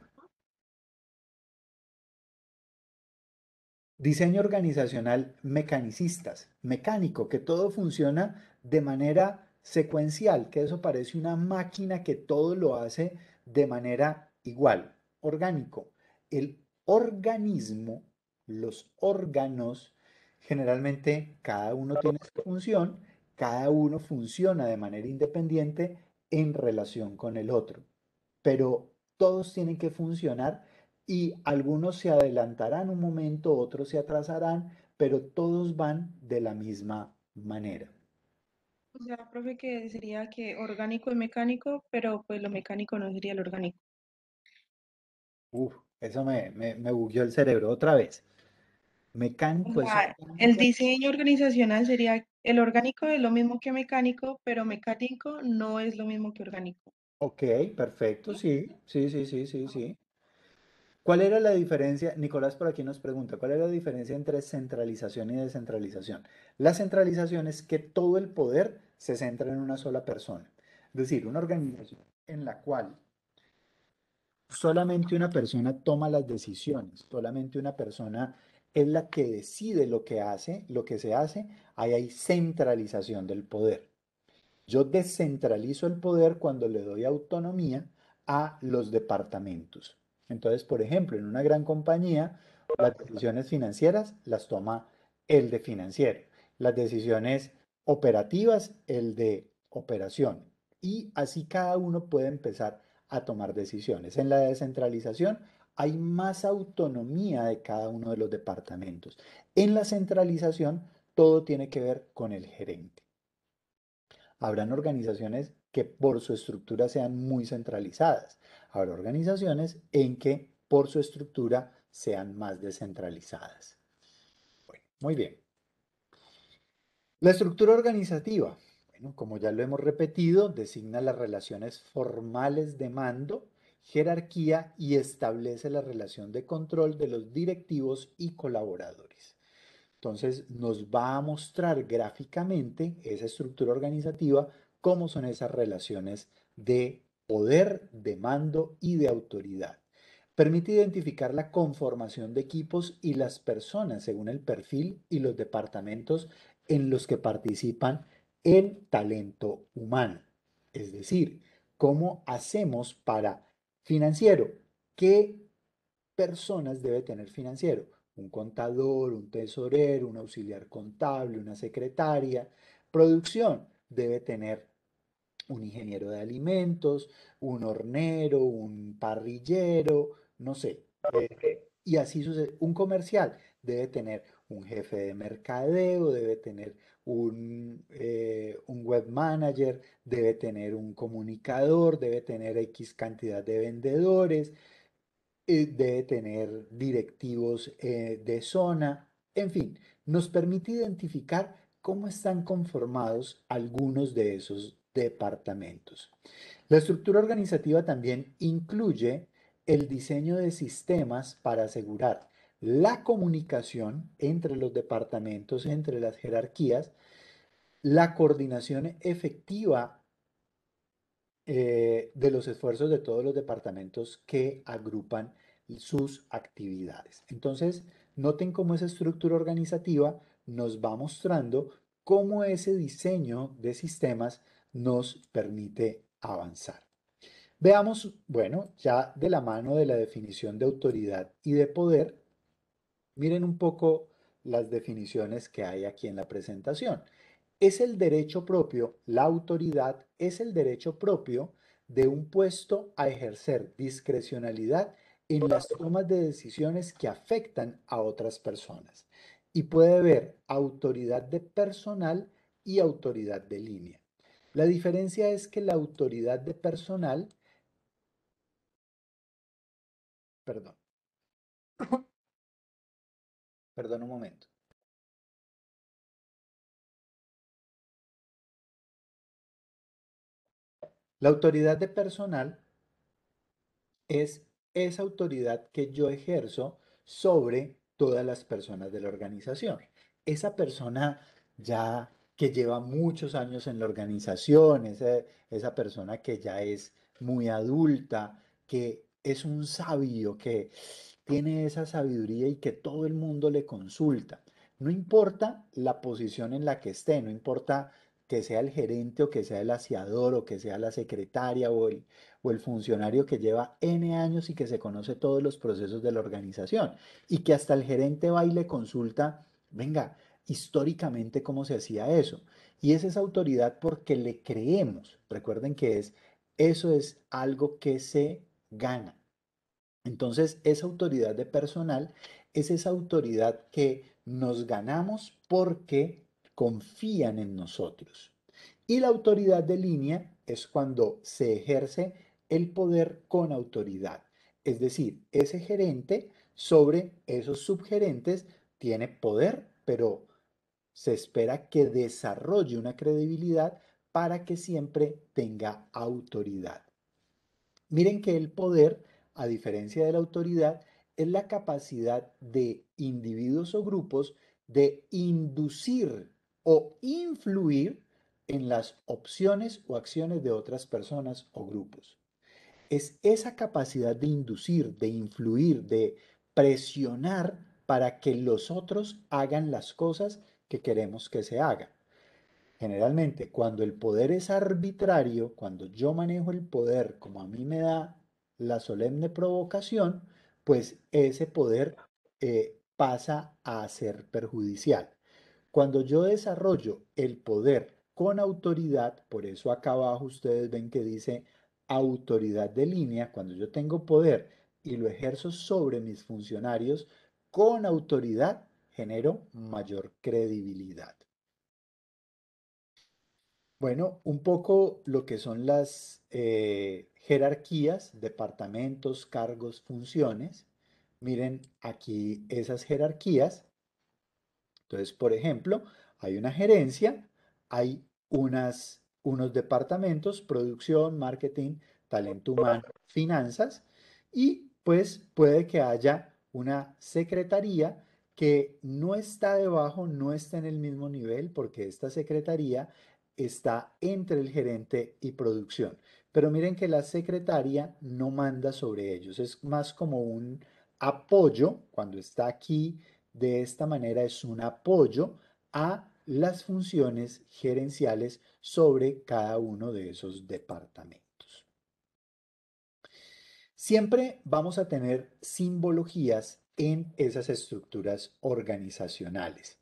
Diseño organizacional mecanicistas, mecánico, que todo funciona de manera secuencial, que eso parece una máquina que todo lo hace de manera igual, orgánico, el organismo, los órganos, generalmente cada uno tiene su función, cada uno funciona de manera independiente en relación con el otro, pero todos tienen que funcionar y algunos se adelantarán un momento, otros se atrasarán, pero todos van de la misma manera. O sea, profe, que sería que orgánico y mecánico, pero pues lo mecánico no sería lo orgánico. Uf, eso me, me, el cerebro otra vez. Mecánico. el diseño organizacional sería, el orgánico es lo mismo que mecánico, pero mecánico no es lo mismo que orgánico. Ok, perfecto, sí, sí, sí, sí, sí, sí. ¿Cuál era la diferencia? Nicolás por aquí nos pregunta, ¿cuál era la diferencia entre centralización y descentralización? La centralización es que todo el poder se centra en una sola persona. Es decir, una organización en la cual solamente una persona toma las decisiones, solamente una persona es la que decide lo que hace, lo que se hace, ahí hay centralización del poder. Yo descentralizo el poder cuando le doy autonomía a los departamentos. Entonces, por ejemplo, en una gran compañía, las decisiones financieras las toma el de financiero, las decisiones operativas el de operación. Y así cada uno puede empezar a tomar decisiones. En la descentralización hay más autonomía de cada uno de los departamentos. En la centralización todo tiene que ver con el gerente. Habrán organizaciones que por su estructura sean muy centralizadas. Habrá organizaciones en que por su estructura sean más descentralizadas. muy bien. La estructura organizativa como ya lo hemos repetido, designa las relaciones formales de mando, jerarquía y establece la relación de control de los directivos y colaboradores. Entonces nos va a mostrar gráficamente esa estructura organizativa, cómo son esas relaciones de poder, de mando y de autoridad. Permite identificar la conformación de equipos y las personas según el perfil y los departamentos en los que participan en talento humano. Es decir, cómo hacemos para financiero. ¿Qué personas debe tener financiero? Un contador, un tesorero, un auxiliar contable, una secretaria. Producción debe tener un ingeniero de alimentos, un hornero, un parrillero, no sé. y así sucede. Un comercial debe tener un jefe de mercadeo, debe tener eh, un, web manager, debe tener un comunicador, debe tener X cantidad de vendedores, eh, debe tener directivos eh, de zona, en fin, nos permite identificar cómo están conformados algunos de esos departamentos. La estructura organizativa también incluye el diseño de sistemas para asegurar la comunicación entre los departamentos, entre las jerarquías, la coordinación efectiva eh, de los esfuerzos de todos los departamentos que agrupan sus actividades. Entonces, noten cómo esa estructura organizativa nos va mostrando cómo ese diseño de sistemas nos permite avanzar. Veamos, bueno, ya de la mano de la definición de autoridad y de poder, Miren un poco las definiciones que hay aquí en la presentación. Es el derecho propio, la autoridad es el derecho propio de un puesto a ejercer discrecionalidad en las tomas de decisiones que afectan a otras personas. Y puede haber autoridad de personal y autoridad de línea. La diferencia es que la autoridad de personal, perdón, Perdón un momento. La autoridad de personal es esa autoridad que yo ejerzo sobre todas las personas de la organización. Esa persona ya que lleva muchos años en la organización, esa, esa persona que ya es muy adulta, que es un sabio, que, tiene esa sabiduría y que todo el mundo le consulta. No importa la posición en la que esté, no importa que sea el gerente o que sea el aseador o que sea la secretaria o el, o el funcionario que lleva N años y que se conoce todos los procesos de la organización y que hasta el gerente va y le consulta, venga, históricamente cómo se hacía eso. Y es esa autoridad porque le creemos. Recuerden que es eso es algo que se gana, entonces, esa autoridad de personal es esa autoridad que nos ganamos porque confían en nosotros. Y la autoridad de línea es cuando se ejerce el poder con autoridad. Es decir, ese gerente sobre esos subgerentes tiene poder, pero se espera que desarrolle una credibilidad para que siempre tenga autoridad. Miren que el poder a diferencia de la autoridad, es la capacidad de individuos o grupos de inducir o influir en las opciones o acciones de otras personas o grupos. Es esa capacidad de inducir, de influir, de presionar para que los otros hagan las cosas que queremos que se hagan. Generalmente, cuando el poder es arbitrario, cuando yo manejo el poder como a mí me da la solemne provocación, pues ese poder eh, pasa a ser perjudicial. Cuando yo desarrollo el poder con autoridad, por eso acá abajo ustedes ven que dice autoridad de línea, cuando yo tengo poder y lo ejerzo sobre mis funcionarios, con autoridad genero mayor credibilidad. Bueno, un poco lo que son las eh, jerarquías, departamentos, cargos, funciones. Miren aquí esas jerarquías. Entonces, por ejemplo, hay una gerencia, hay unas, unos departamentos, producción, marketing, talento humano, finanzas, y pues puede que haya una secretaría que no está debajo, no está en el mismo nivel, porque esta secretaría está entre el gerente y producción. Pero miren que la secretaria no manda sobre ellos, es más como un apoyo, cuando está aquí de esta manera es un apoyo a las funciones gerenciales sobre cada uno de esos departamentos. Siempre vamos a tener simbologías en esas estructuras organizacionales.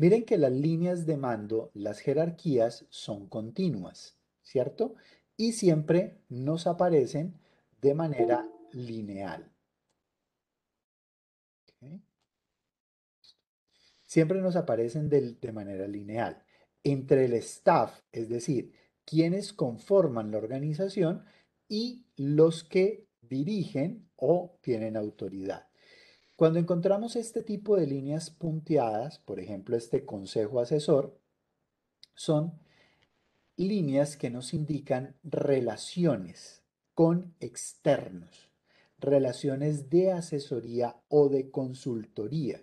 Miren que las líneas de mando, las jerarquías, son continuas, ¿cierto? Y siempre nos aparecen de manera lineal. Siempre nos aparecen de manera lineal. Entre el staff, es decir, quienes conforman la organización y los que dirigen o tienen autoridad. Cuando encontramos este tipo de líneas punteadas, por ejemplo este consejo asesor, son líneas que nos indican relaciones con externos, relaciones de asesoría o de consultoría.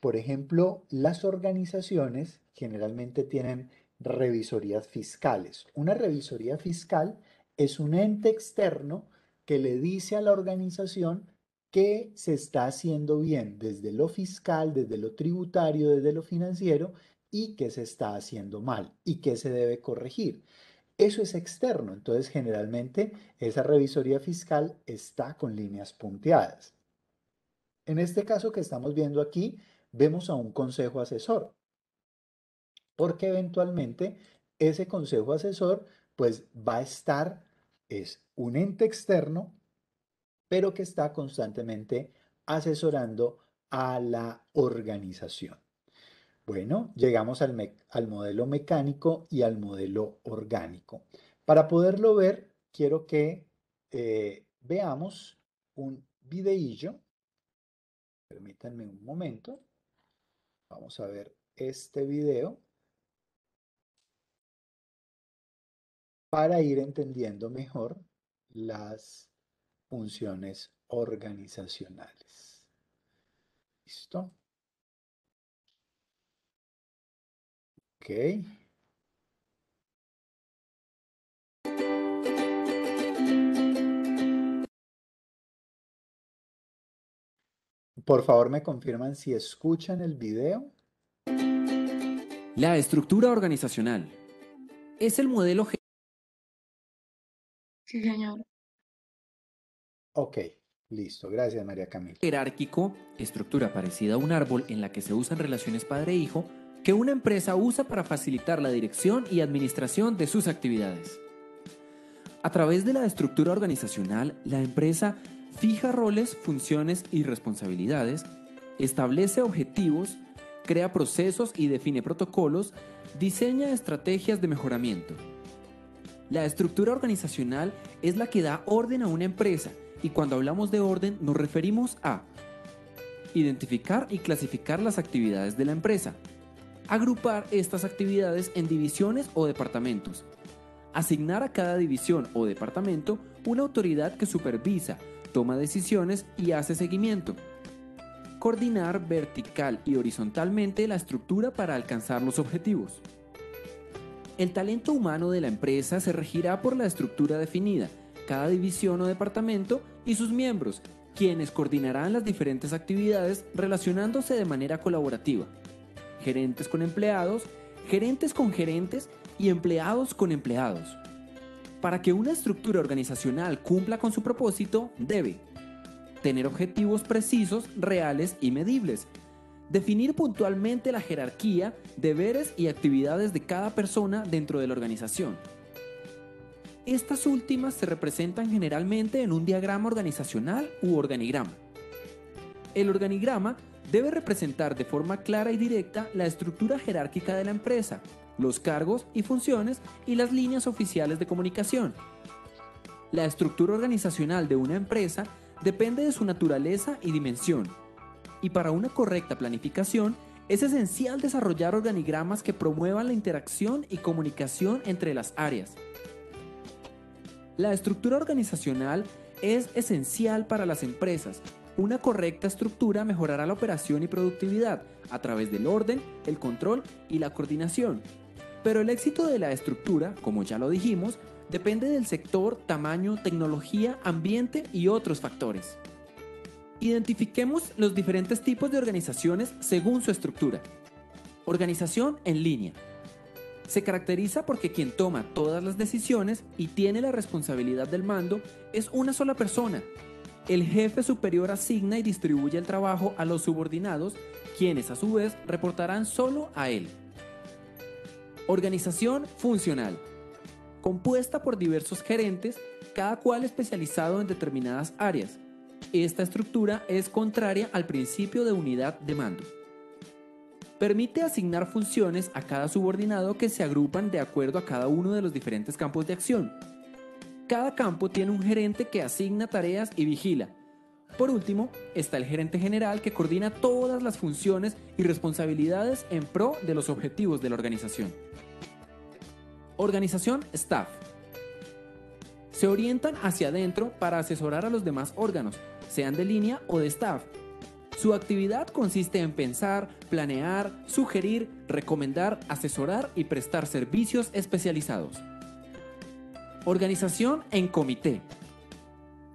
Por ejemplo, las organizaciones generalmente tienen revisorías fiscales. Una revisoría fiscal es un ente externo que le dice a la organización qué se está haciendo bien desde lo fiscal, desde lo tributario, desde lo financiero y qué se está haciendo mal y qué se debe corregir. Eso es externo, entonces generalmente esa revisoría fiscal está con líneas punteadas. En este caso que estamos viendo aquí, vemos a un consejo asesor, porque eventualmente ese consejo asesor pues va a estar, es un ente externo pero que está constantemente asesorando a la organización. Bueno, llegamos al, modelo mecánico y al modelo orgánico. Para poderlo ver, quiero que eh, veamos un videillo. Permítanme un momento. Vamos a ver este video para ir entendiendo mejor las funciones organizacionales. ¿Listo? Ok. Por favor, me confirman si escuchan el video. La estructura organizacional es el modelo. Sí, señor. Ok, listo. Gracias, María Camila. Jerárquico, estructura parecida a un árbol en la que se usan relaciones padre-hijo, que una empresa usa para facilitar la dirección y administración de sus actividades. A través de la estructura organizacional, la empresa fija roles, funciones y responsabilidades, establece objetivos, crea procesos y define protocolos, diseña estrategias de mejoramiento. La estructura organizacional es la que da orden a una empresa y cuando hablamos de orden nos referimos a identificar y clasificar las actividades de la empresa, agrupar estas actividades en divisiones o departamentos, asignar a cada división o departamento una autoridad que supervisa, toma decisiones y hace seguimiento, coordinar vertical y horizontalmente la estructura para alcanzar los objetivos. El talento humano de la empresa se regirá por la estructura definida, cada división o departamento y sus miembros, quienes coordinarán las diferentes actividades relacionándose de manera colaborativa. Gerentes con empleados, gerentes con gerentes y empleados con empleados. Para que una estructura organizacional cumpla con su propósito, debe tener objetivos precisos, reales y medibles, definir puntualmente la jerarquía, deberes y actividades de cada persona dentro de la organización, estas últimas se representan generalmente en un diagrama organizacional u organigrama. El organigrama debe representar de forma clara y directa la estructura jerárquica de la empresa, los cargos y funciones y las líneas oficiales de comunicación. La estructura organizacional de una empresa depende de su naturaleza y dimensión. Y para una correcta planificación, es esencial desarrollar organigramas que promuevan la interacción y comunicación entre las áreas, la estructura organizacional es esencial para las empresas. Una correcta estructura mejorará la operación y productividad a través del orden, el control y la coordinación. Pero el éxito de la estructura, como ya lo dijimos, depende del sector, tamaño, tecnología, ambiente y otros factores. Identifiquemos los diferentes tipos de organizaciones según su estructura. Organización en línea se caracteriza porque quien toma todas las decisiones y tiene la responsabilidad del mando es una sola persona. El jefe superior asigna y distribuye el trabajo a los subordinados, quienes a su vez reportarán solo a él. Organización funcional. Compuesta por diversos gerentes, cada cual especializado en determinadas áreas. Esta estructura es contraria al principio de unidad de mando. Permite asignar funciones a cada subordinado que se agrupan de acuerdo a cada uno de los diferentes campos de acción. Cada campo tiene un gerente que asigna tareas y vigila. Por último, está el gerente general que coordina todas las funciones y responsabilidades en pro de los objetivos de la organización. Organización Staff. Se orientan hacia adentro para asesorar a los demás órganos, sean de línea o de staff, su actividad consiste en pensar, planear, sugerir, recomendar, asesorar y prestar servicios especializados. Organización en comité.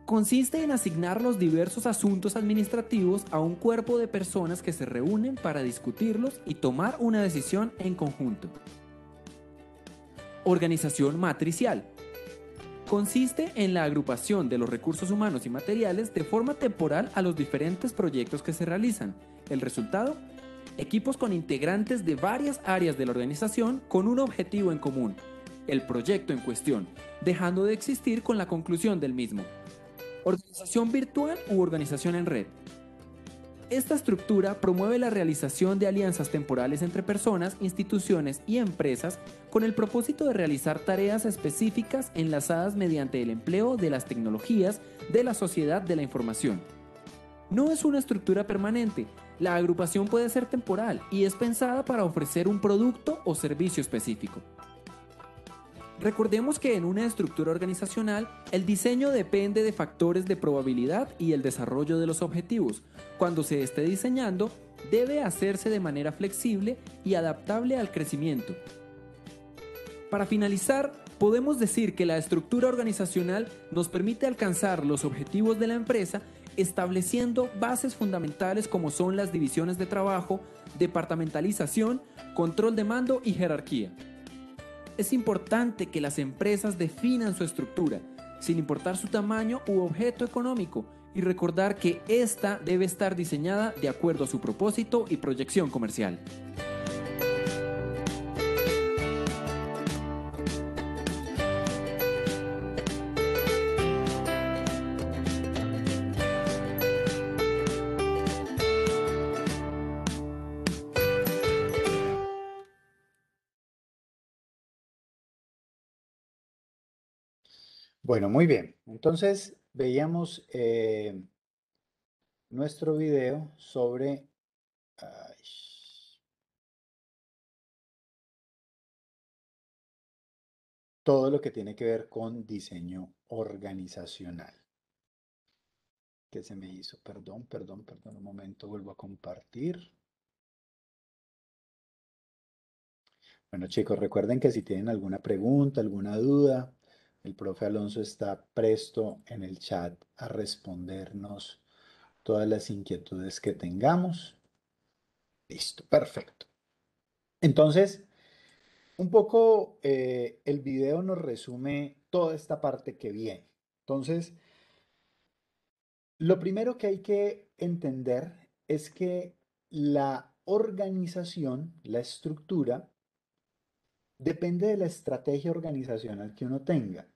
Consiste en asignar los diversos asuntos administrativos a un cuerpo de personas que se reúnen para discutirlos y tomar una decisión en conjunto. Organización matricial consiste en la agrupación de los recursos humanos y materiales de forma temporal a los diferentes proyectos que se realizan. El resultado, equipos con integrantes de varias áreas de la organización con un objetivo en común, el proyecto en cuestión, dejando de existir con la conclusión del mismo. Organización virtual u organización en red. Esta estructura promueve la realización de alianzas temporales entre personas, instituciones y empresas con el propósito de realizar tareas específicas enlazadas mediante el empleo de las tecnologías de la sociedad de la información. No es una estructura permanente, la agrupación puede ser temporal y es pensada para ofrecer un producto o servicio específico. Recordemos que en una estructura organizacional, el diseño depende de factores de probabilidad y el desarrollo de los objetivos. Cuando se esté diseñando, debe hacerse de manera flexible y adaptable al crecimiento. Para finalizar, podemos decir que la estructura organizacional nos permite alcanzar los objetivos de la empresa estableciendo bases fundamentales como son las divisiones de trabajo, departamentalización, control de mando y jerarquía. Es importante que las empresas definan su estructura, sin importar su tamaño u objeto económico, y recordar que esta debe estar diseñada de acuerdo a su propósito y proyección comercial. Bueno, muy bien. Entonces veíamos eh, nuestro video sobre... todo lo que tiene que ver con diseño organizacional. ¿Qué se me hizo, perdón, perdón, perdón, un momento, vuelvo a compartir. Bueno chicos, recuerden que si tienen alguna pregunta, alguna duda, el profe Alonso está presto en el chat a respondernos todas las inquietudes que tengamos. Listo, perfecto. Entonces, un poco eh, el video nos resume toda esta parte que viene. Entonces, lo primero que hay que entender es que la organización, la estructura, depende de la estrategia organizacional que uno tenga.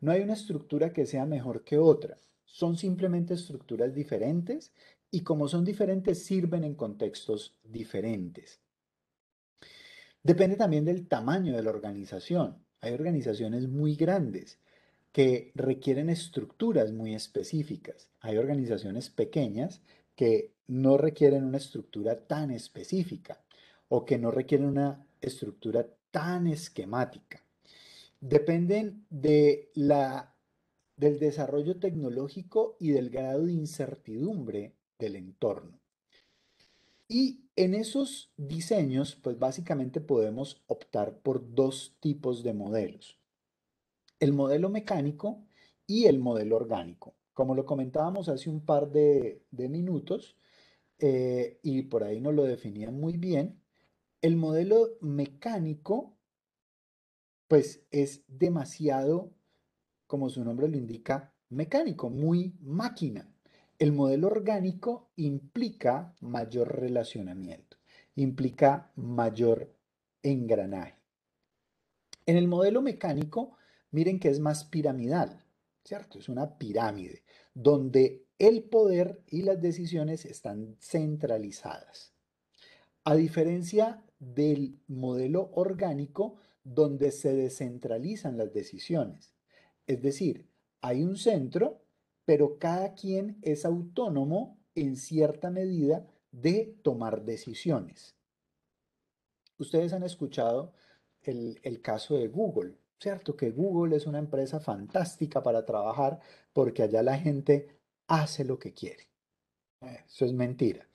No hay una estructura que sea mejor que otra, son simplemente estructuras diferentes y como son diferentes sirven en contextos diferentes. Depende también del tamaño de la organización. Hay organizaciones muy grandes que requieren estructuras muy específicas. Hay organizaciones pequeñas que no requieren una estructura tan específica o que no requieren una estructura tan esquemática dependen de del desarrollo tecnológico y del grado de incertidumbre del entorno. Y en esos diseños, pues básicamente podemos optar por dos tipos de modelos. El modelo mecánico y el modelo orgánico. Como lo comentábamos hace un par de, minutos, eh, y por ahí nos lo definían muy bien, el modelo mecánico pues es demasiado, como su nombre lo indica, mecánico, muy máquina. El modelo orgánico implica mayor relacionamiento, implica mayor engranaje. En el modelo mecánico, miren que es más piramidal, ¿cierto? Es una pirámide donde el poder y las decisiones están centralizadas. A diferencia del modelo orgánico, donde se descentralizan las decisiones. Es decir, hay un centro, pero cada quien es autónomo en cierta medida de tomar decisiones. Ustedes han escuchado el, caso de Google, ¿cierto? Que Google es una empresa fantástica para trabajar porque allá la gente hace lo que quiere. Eso es mentira.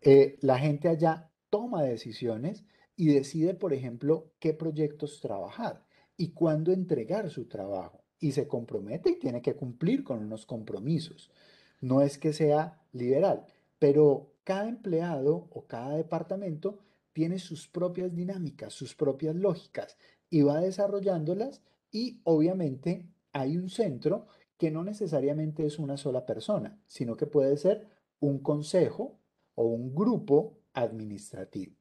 Eh, la gente allá toma decisiones y decide, por ejemplo, qué proyectos trabajar y cuándo entregar su trabajo. Y se compromete y tiene que cumplir con unos compromisos. No es que sea liberal, pero cada empleado o cada departamento tiene sus propias dinámicas, sus propias lógicas y va desarrollándolas y obviamente hay un centro que no necesariamente es una sola persona, sino que puede ser un consejo o un grupo administrativo.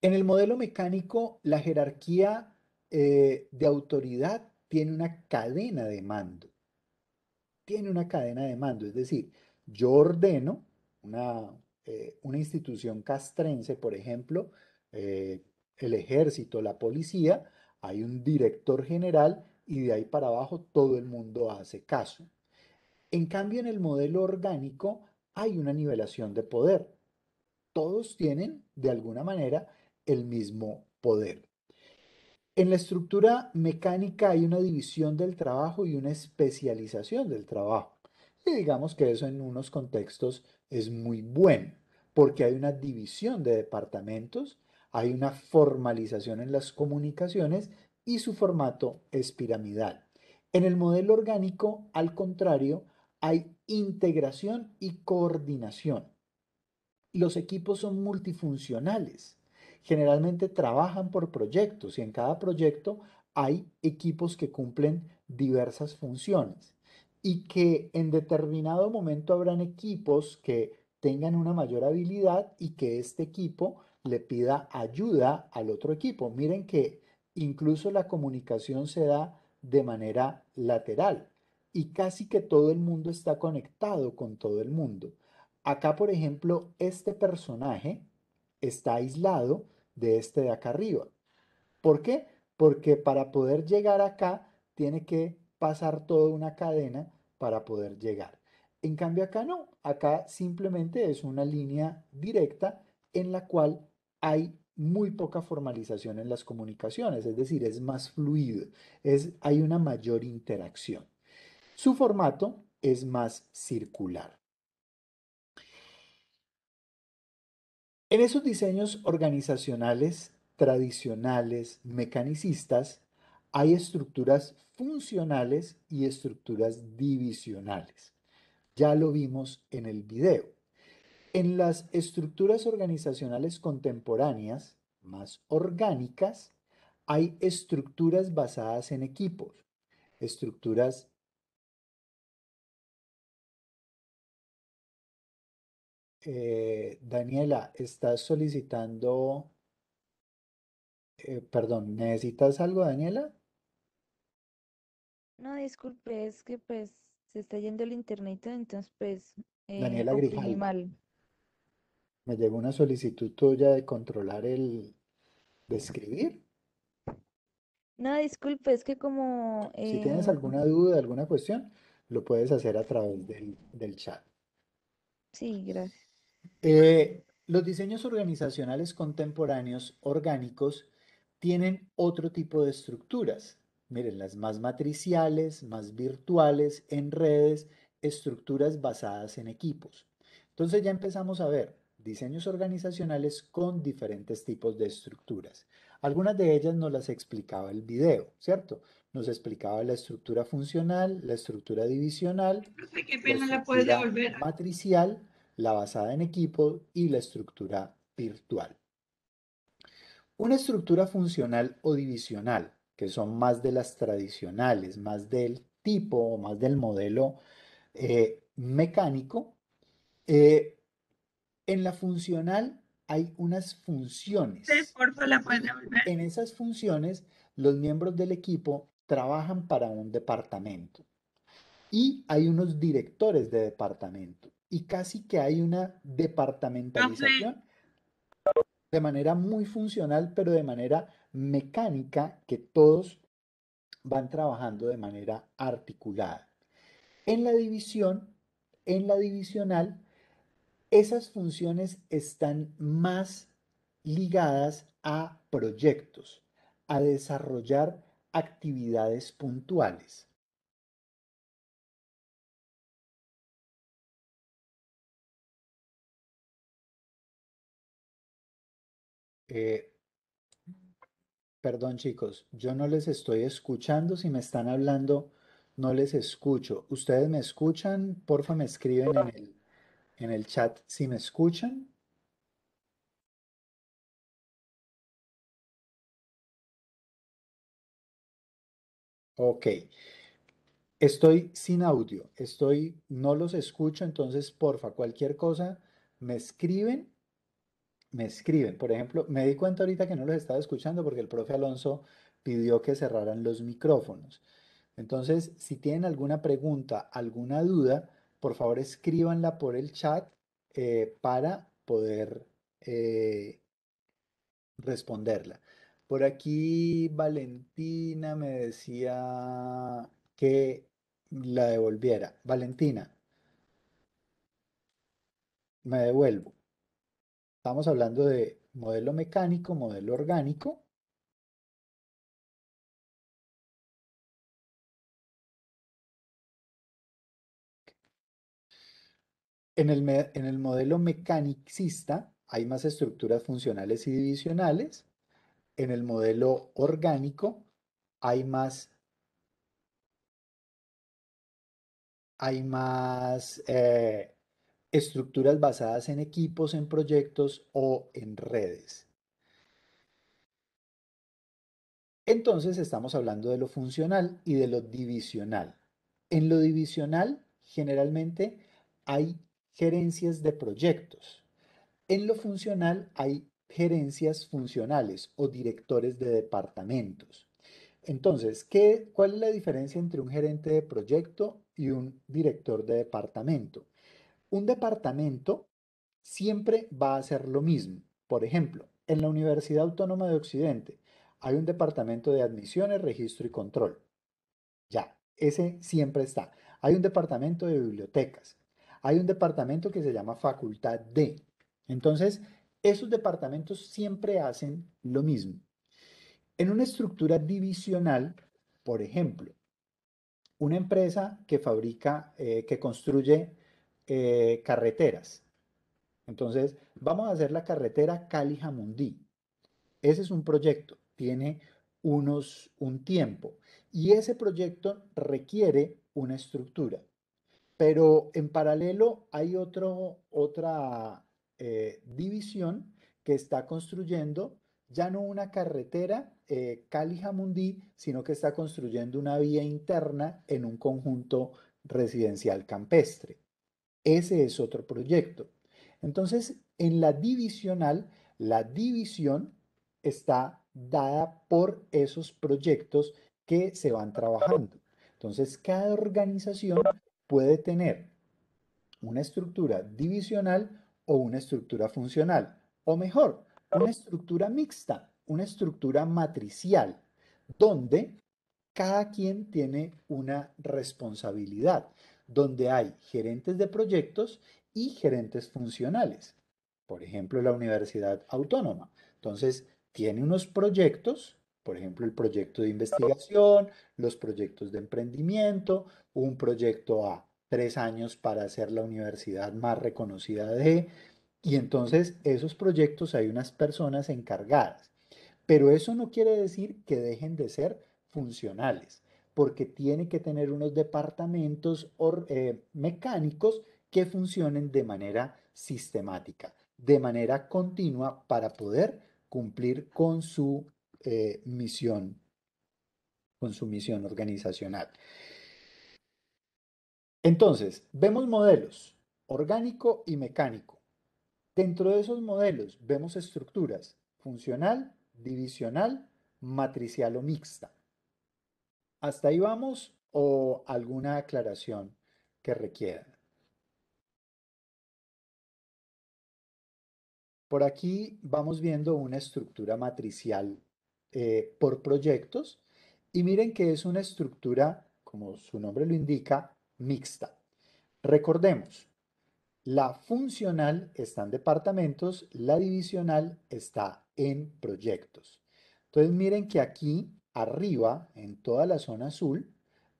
En el modelo mecánico, la jerarquía eh, de autoridad tiene una cadena de mando. Tiene una cadena de mando, es decir, yo ordeno una, eh, una institución castrense, por ejemplo, eh, el ejército, la policía, hay un director general y de ahí para abajo todo el mundo hace caso. En cambio, en el modelo orgánico hay una nivelación de poder. Todos tienen, de alguna manera, el mismo poder. En la estructura mecánica hay una división del trabajo y una especialización del trabajo. Y digamos que eso en unos contextos es muy bueno, porque hay una división de departamentos, hay una formalización en las comunicaciones y su formato es piramidal. En el modelo orgánico, al contrario, hay integración y coordinación. Los equipos son multifuncionales generalmente trabajan por proyectos y en cada proyecto hay equipos que cumplen diversas funciones y que en determinado momento habrán equipos que tengan una mayor habilidad y que este equipo le pida ayuda al otro equipo. Miren que incluso la comunicación se da de manera lateral y casi que todo el mundo está conectado con todo el mundo. Acá, por ejemplo, este personaje está aislado de este de acá arriba. ¿Por qué? Porque para poder llegar acá tiene que pasar toda una cadena para poder llegar. En cambio acá no, acá simplemente es una línea directa en la cual hay muy poca formalización en las comunicaciones, es decir, es más fluido, es, hay una mayor interacción. Su formato es más circular. En esos diseños organizacionales tradicionales, mecanicistas, hay estructuras funcionales y estructuras divisionales. Ya lo vimos en el video. En las estructuras organizacionales contemporáneas, más orgánicas, hay estructuras basadas en equipos, estructuras Eh, Daniela, ¿estás solicitando, eh, perdón, ¿necesitas algo, Daniela? No, disculpe, es que pues se está yendo el internet, entonces pues... Eh, Daniela Grijalva. Mal. Me llegó una solicitud tuya de controlar el... de escribir. No, disculpe, es que como... Si tienes alguna duda, alguna cuestión, lo puedes hacer a través del, del chat. Sí, gracias. Eh, los diseños organizacionales contemporáneos orgánicos tienen otro tipo de estructuras. Miren, las más matriciales, más virtuales, en redes, estructuras basadas en equipos. Entonces ya empezamos a ver diseños organizacionales con diferentes tipos de estructuras. Algunas de ellas nos las explicaba el video, ¿cierto? Nos explicaba la estructura funcional, la estructura divisional, la, estructura matricial la basada en equipo y la estructura virtual. Una estructura funcional o divisional, que son más de las tradicionales, más del tipo o más del modelo eh, mecánico, eh, en la funcional hay unas funciones. en esas funciones, los miembros del equipo trabajan para un departamento y hay unos directores de departamento y casi que hay una departamentalización de manera muy funcional, pero de manera mecánica que todos van trabajando de manera articulada. En la división, en la divisional, esas funciones están más ligadas a proyectos, a desarrollar actividades puntuales. Eh, perdón chicos, yo no les estoy escuchando. Si me están hablando, no les escucho. ¿Ustedes me escuchan? Porfa, me escriben en el, en el chat si me escuchan. Ok. Estoy sin audio, estoy, no los escucho, entonces porfa, cualquier cosa me escriben me escriben. Por ejemplo, me di cuenta ahorita que no los estaba escuchando porque el profe Alonso pidió que cerraran los micrófonos. Entonces, si tienen alguna pregunta, alguna duda, por favor escríbanla por el chat eh, para poder eh, responderla. Por aquí Valentina me decía que la devolviera. Valentina, me devuelvo. Estamos hablando de modelo mecánico, modelo orgánico. En el, en el modelo mecanicista hay más estructuras funcionales y divisionales. En el modelo orgánico hay más hay más eh, estructuras basadas en equipos, en proyectos o en redes. Entonces estamos hablando de lo funcional y de lo divisional. En lo divisional, generalmente hay gerencias de proyectos. En lo funcional hay gerencias funcionales o directores de departamentos. Entonces, ¿qué, ¿cuál es la diferencia entre un gerente de proyecto y un director de departamento? un departamento siempre va a hacer lo mismo. Por ejemplo, en la Universidad Autónoma de Occidente hay un departamento de admisiones, registro y control. Ya, ese siempre está. Hay un departamento de bibliotecas. Hay un departamento que se llama facultad D. Entonces, esos departamentos siempre hacen lo mismo. En una estructura divisional, por ejemplo, una empresa que fabrica, eh, que construye eh, carreteras. Entonces, vamos a hacer la carretera Cali-Jamundí. Ese es un proyecto, tiene unos, un tiempo y ese proyecto requiere una estructura. Pero en paralelo hay otro, otra eh, división que está construyendo ya no una carretera eh, Cali-Jamundí, sino que está construyendo una vía interna en un conjunto residencial campestre. Ese es otro proyecto. Entonces, en la divisional, la división está dada por esos proyectos que se van trabajando. Entonces, cada organización puede tener una estructura divisional o una estructura funcional, o mejor, una estructura mixta, una estructura matricial, donde cada quien tiene una responsabilidad donde hay gerentes de proyectos y gerentes funcionales. Por ejemplo, la Universidad Autónoma. Entonces, tiene unos proyectos, por ejemplo, el proyecto de investigación, los proyectos de emprendimiento, un proyecto a tres años para ser la universidad más reconocida de... Y entonces esos proyectos hay unas personas encargadas. Pero eso no quiere decir que dejen de ser funcionales porque tiene que tener unos departamentos eh, mecánicos que funcionen de manera sistemática, de manera continua para poder cumplir con su eh, misión, con su misión organizacional. Entonces, vemos modelos orgánico y mecánico. Dentro de esos modelos vemos estructuras funcional, divisional, matricial o mixta. ¿Hasta ahí vamos o alguna aclaración que requieran? Por aquí vamos viendo una estructura matricial eh, por proyectos y miren que es una estructura, como su nombre lo indica, mixta. Recordemos, la funcional está en departamentos, la divisional está en proyectos. Entonces miren que aquí arriba, en toda la zona azul,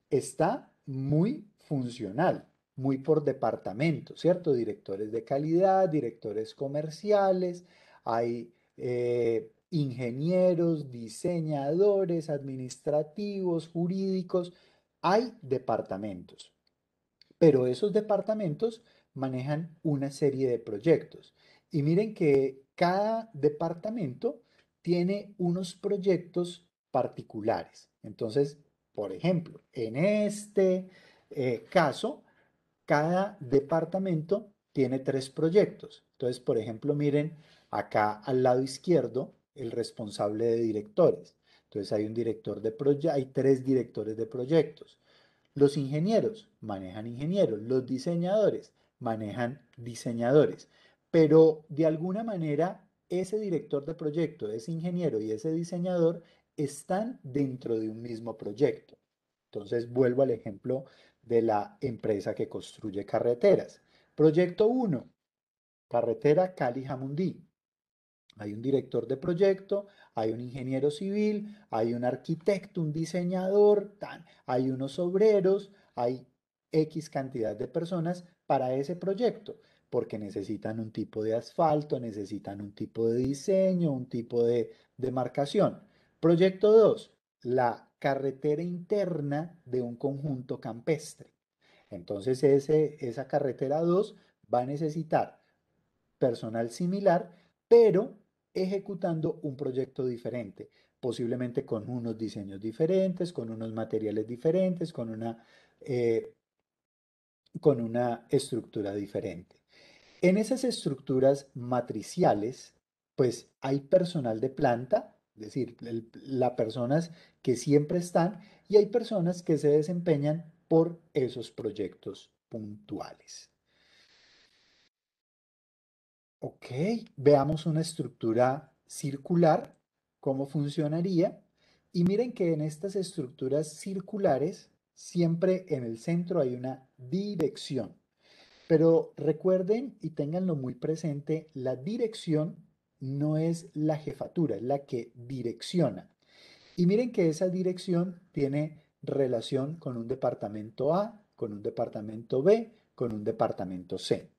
está muy funcional, muy por departamento, ¿cierto? Directores de calidad, directores comerciales, hay eh, ingenieros, diseñadores, administrativos, jurídicos, hay departamentos. Pero esos departamentos manejan una serie de proyectos. Y miren que cada departamento tiene unos proyectos particulares. Entonces, por ejemplo, en este eh, caso, cada departamento tiene tres proyectos. Entonces, por ejemplo, miren acá al lado izquierdo el responsable de directores. Entonces hay un director de hay tres directores de proyectos. Los ingenieros manejan ingenieros, los diseñadores manejan diseñadores, pero de alguna manera ese director de proyecto, ese ingeniero y ese diseñador están dentro de un mismo proyecto. Entonces vuelvo al ejemplo de la empresa que construye carreteras. Proyecto 1, carretera Cali-Jamundí. Hay un director de proyecto, hay un ingeniero civil, hay un arquitecto, un diseñador, hay unos obreros, hay X cantidad de personas para ese proyecto, porque necesitan un tipo de asfalto, necesitan un tipo de diseño, un tipo de demarcación. Proyecto 2, la carretera interna de un conjunto campestre. Entonces, ese, esa carretera 2 va a necesitar personal similar, pero ejecutando un proyecto diferente, posiblemente con unos diseños diferentes, con unos materiales diferentes, con una, eh, con una estructura diferente. En esas estructuras matriciales, pues hay personal de planta, es decir, las personas que siempre están y hay personas que se desempeñan por esos proyectos puntuales. Ok, veamos una estructura circular, cómo funcionaría. Y miren que en estas estructuras circulares, siempre en el centro hay una dirección. Pero recuerden y tenganlo muy presente, la dirección no es la jefatura, es la que direcciona. Y miren que esa dirección tiene relación con un departamento A, con un departamento B, con un departamento C.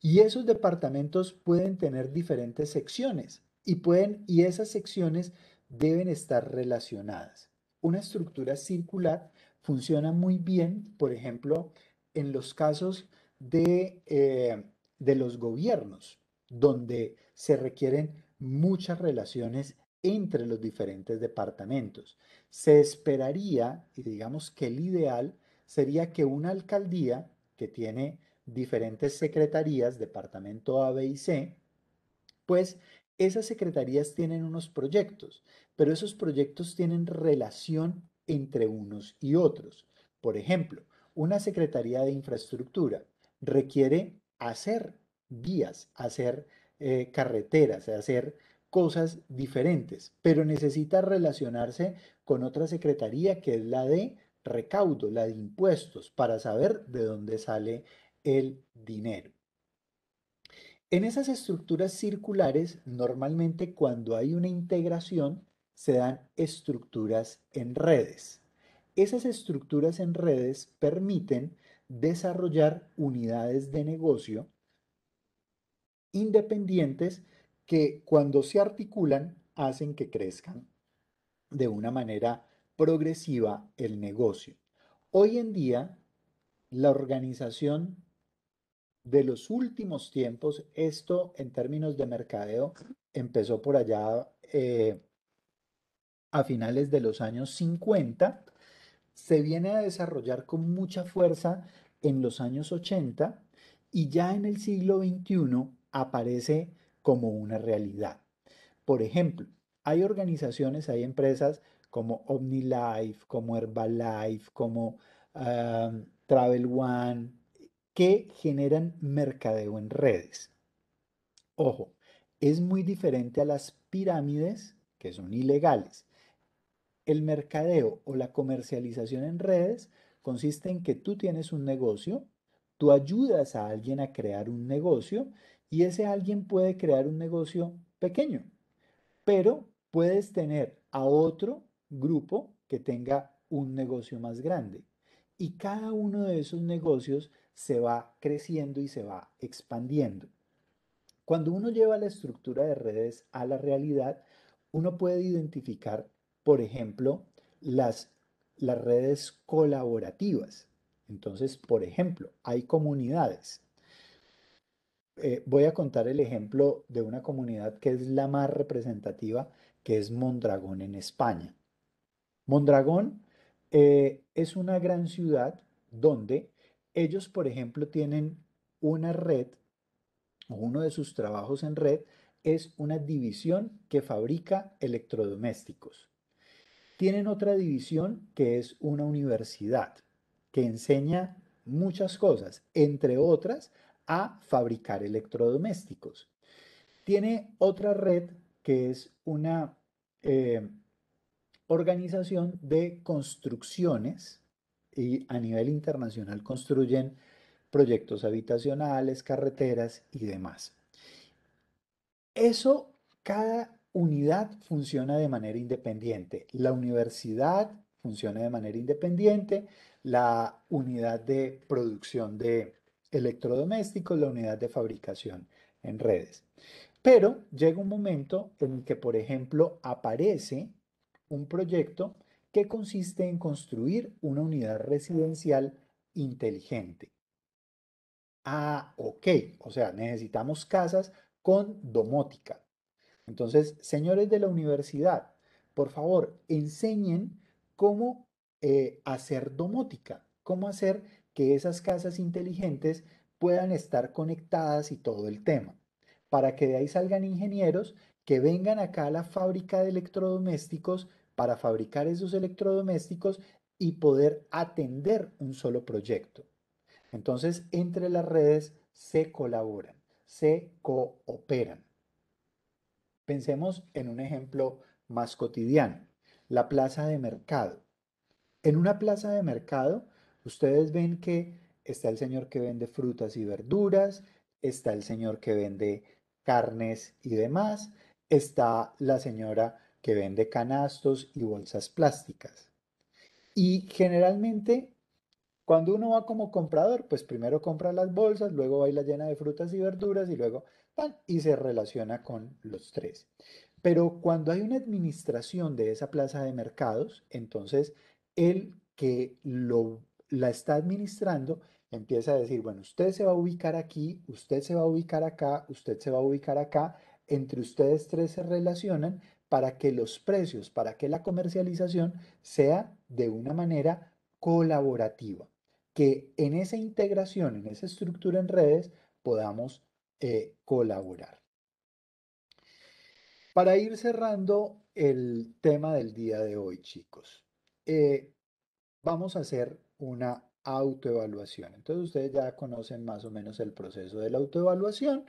Y esos departamentos pueden tener diferentes secciones y, pueden, y esas secciones deben estar relacionadas. Una estructura circular funciona muy bien, por ejemplo, en los casos de, eh, de los gobiernos donde se requieren muchas relaciones entre los diferentes departamentos. Se esperaría, y digamos que el ideal sería que una alcaldía que tiene diferentes secretarías, departamento A, B y C, pues esas secretarías tienen unos proyectos, pero esos proyectos tienen relación entre unos y otros. Por ejemplo, una secretaría de infraestructura requiere hacer vías, hacer eh, carreteras, hacer cosas diferentes, pero necesita relacionarse con otra secretaría que es la de recaudo, la de impuestos, para saber de dónde sale el dinero. En esas estructuras circulares, normalmente cuando hay una integración, se dan estructuras en redes. Esas estructuras en redes permiten desarrollar unidades de negocio independientes que cuando se articulan hacen que crezcan de una manera progresiva el negocio. Hoy en día, la organización de los últimos tiempos, esto en términos de mercadeo, empezó por allá eh, a finales de los años 50, se viene a desarrollar con mucha fuerza en los años 80 y ya en el siglo XXI aparece como una realidad. Por ejemplo, hay organizaciones, hay empresas como OmniLife, como Herbalife, como Travel One, que generan mercadeo en redes. Ojo, es muy diferente a las pirámides que son ilegales. El mercadeo o la comercialización en redes consiste en que tú tienes un negocio, tú ayudas a alguien a crear un negocio y ese alguien puede crear un negocio pequeño, pero puedes tener a otro grupo que tenga un negocio más grande. Y cada uno de esos negocios se va creciendo y se va expandiendo. Cuando uno lleva la estructura de redes a la realidad, uno puede identificar, por ejemplo, las, las redes colaborativas. Entonces, por ejemplo, hay comunidades. Eh, voy a contar el ejemplo de una comunidad que es la más representativa, que es Mondragón en España. Mondragón eh, es una gran ciudad donde ellos, por ejemplo, tienen una red, uno de sus trabajos en red es una división que fabrica electrodomésticos. Tienen otra división que es una universidad que enseña muchas cosas, entre otras, a fabricar electrodomésticos. Tiene otra red que es una eh, organización de construcciones y a nivel internacional construyen proyectos habitacionales, carreteras y demás. Eso, cada unidad funciona de manera independiente. La universidad funciona de manera independiente, la unidad de producción de electrodomésticos, la unidad de fabricación en redes. Pero llega un momento en que, por ejemplo, aparece un proyecto que consiste en construir una unidad residencial inteligente. Ah, ok, o sea, necesitamos casas con domótica. Entonces, señores de la universidad, por favor, enseñen cómo eh, hacer domótica, cómo hacer que esas casas inteligentes puedan estar conectadas y todo el tema, para que de ahí salgan ingenieros que vengan acá a la fábrica de electrodomésticos para fabricar esos electrodomésticos y poder atender un solo proyecto. Entonces, entre las redes se colaboran, se cooperan. Pensemos en un ejemplo más cotidiano, la plaza de mercado. En una plaza de mercado Ustedes ven que está el señor que vende frutas y verduras, está el señor que vende carnes y demás, está la señora que vende canastos y bolsas plásticas. Y generalmente, cuando uno va como comprador, pues primero compra las bolsas, luego va y la llena de frutas y verduras y luego van y se relaciona con los tres. Pero cuando hay una administración de esa plaza de mercados, entonces el que lo la está administrando, empieza a decir, bueno, usted se va a ubicar aquí, usted se va a ubicar acá, usted se va a ubicar acá, entre ustedes tres se relacionan para que los precios, para que la comercialización sea de una manera colaborativa, que en esa integración, en esa estructura en redes, podamos eh, colaborar. Para ir cerrando el tema del día de hoy, chicos, eh, vamos a hacer una autoevaluación. Entonces ustedes ya conocen más o menos el proceso de la autoevaluación.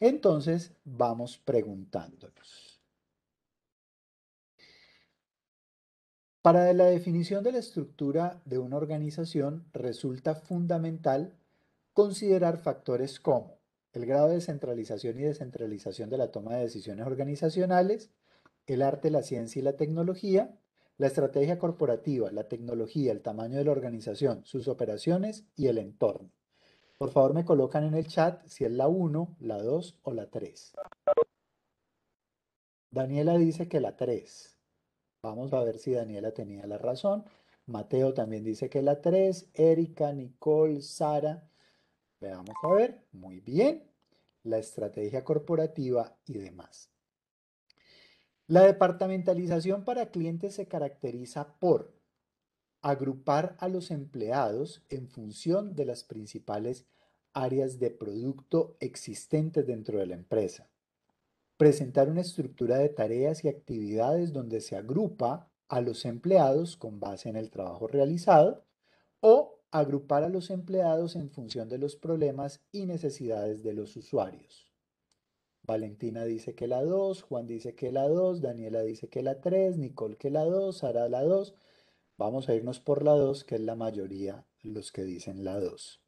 Entonces vamos preguntándonos. Para la definición de la estructura de una organización resulta fundamental considerar factores como el grado de centralización y descentralización de la toma de decisiones organizacionales, el arte, la ciencia y la tecnología, la estrategia corporativa, la tecnología, el tamaño de la organización, sus operaciones y el entorno. Por favor me colocan en el chat si es la 1, la 2 o la 3. Daniela dice que la 3. Vamos a ver si Daniela tenía la razón. Mateo también dice que la 3. Erika, Nicole, Sara. Veamos a ver. Muy bien. La estrategia corporativa y demás. La departamentalización para clientes se caracteriza por agrupar a los empleados en función de las principales áreas de producto existentes dentro de la empresa. Presentar una estructura de tareas y actividades donde se agrupa a los empleados con base en el trabajo realizado o agrupar a los empleados en función de los problemas y necesidades de los usuarios. Valentina dice que la 2, Juan dice que la 2, Daniela dice que la 3, Nicole que la 2, Sara la 2. Vamos a irnos por la 2, que es la mayoría los que dicen la 2.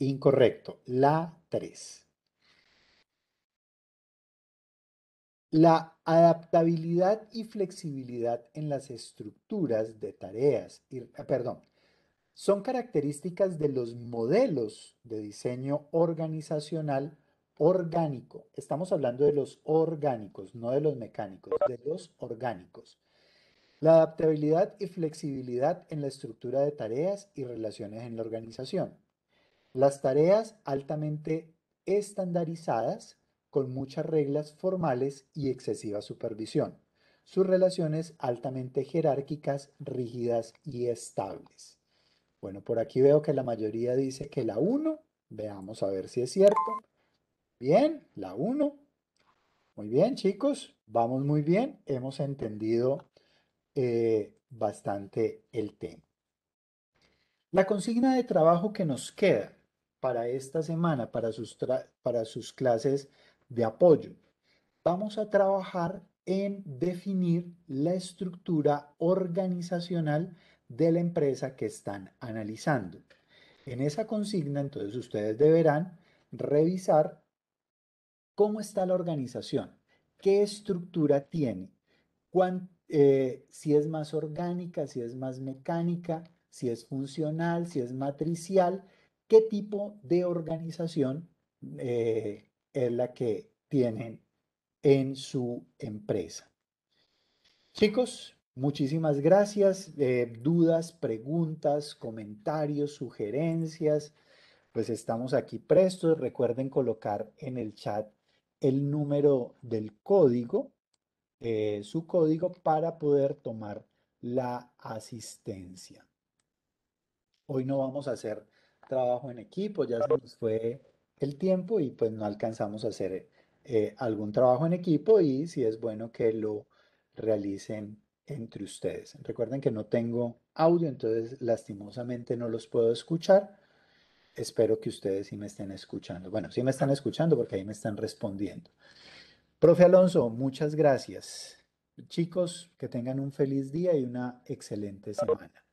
Incorrecto, la 3. La adaptabilidad y flexibilidad en las estructuras de tareas, eh, perdón, son características de los modelos de diseño organizacional orgánico. Estamos hablando de los orgánicos, no de los mecánicos, de los orgánicos. La adaptabilidad y flexibilidad en la estructura de tareas y relaciones en la organización. Las tareas altamente estandarizadas con muchas reglas formales y excesiva supervisión. Sus relaciones altamente jerárquicas, rígidas y estables. Bueno, por aquí veo que la mayoría dice que la 1. Veamos a ver si es cierto. Bien, la 1. Muy bien, chicos, vamos muy bien. Hemos entendido eh, bastante el tema. La consigna de trabajo que nos queda para esta semana, para sus, para sus clases de apoyo, vamos a trabajar en definir la estructura organizacional de la empresa que están analizando. En esa consigna, entonces, ustedes deberán revisar cómo está la organización, qué estructura tiene, eh, si es más orgánica, si es más mecánica, si es funcional, si es matricial, qué tipo de organización eh, es la que tienen en su empresa. Chicos, muchísimas gracias. Eh, dudas, preguntas, comentarios, sugerencias, pues estamos aquí prestos. Recuerden colocar en el chat el número del código, eh, su código para poder tomar la asistencia. Hoy no vamos a hacer trabajo en equipo, ya se nos fue el tiempo y pues no alcanzamos a hacer eh, algún trabajo en equipo y si es bueno que lo realicen entre ustedes. Recuerden que no tengo audio, entonces lastimosamente no los puedo escuchar, espero que ustedes sí me estén escuchando. Bueno, sí me están ah. escuchando porque ahí me están respondiendo. Profe Alonso, muchas gracias. Chicos, que tengan un feliz día y una excelente semana.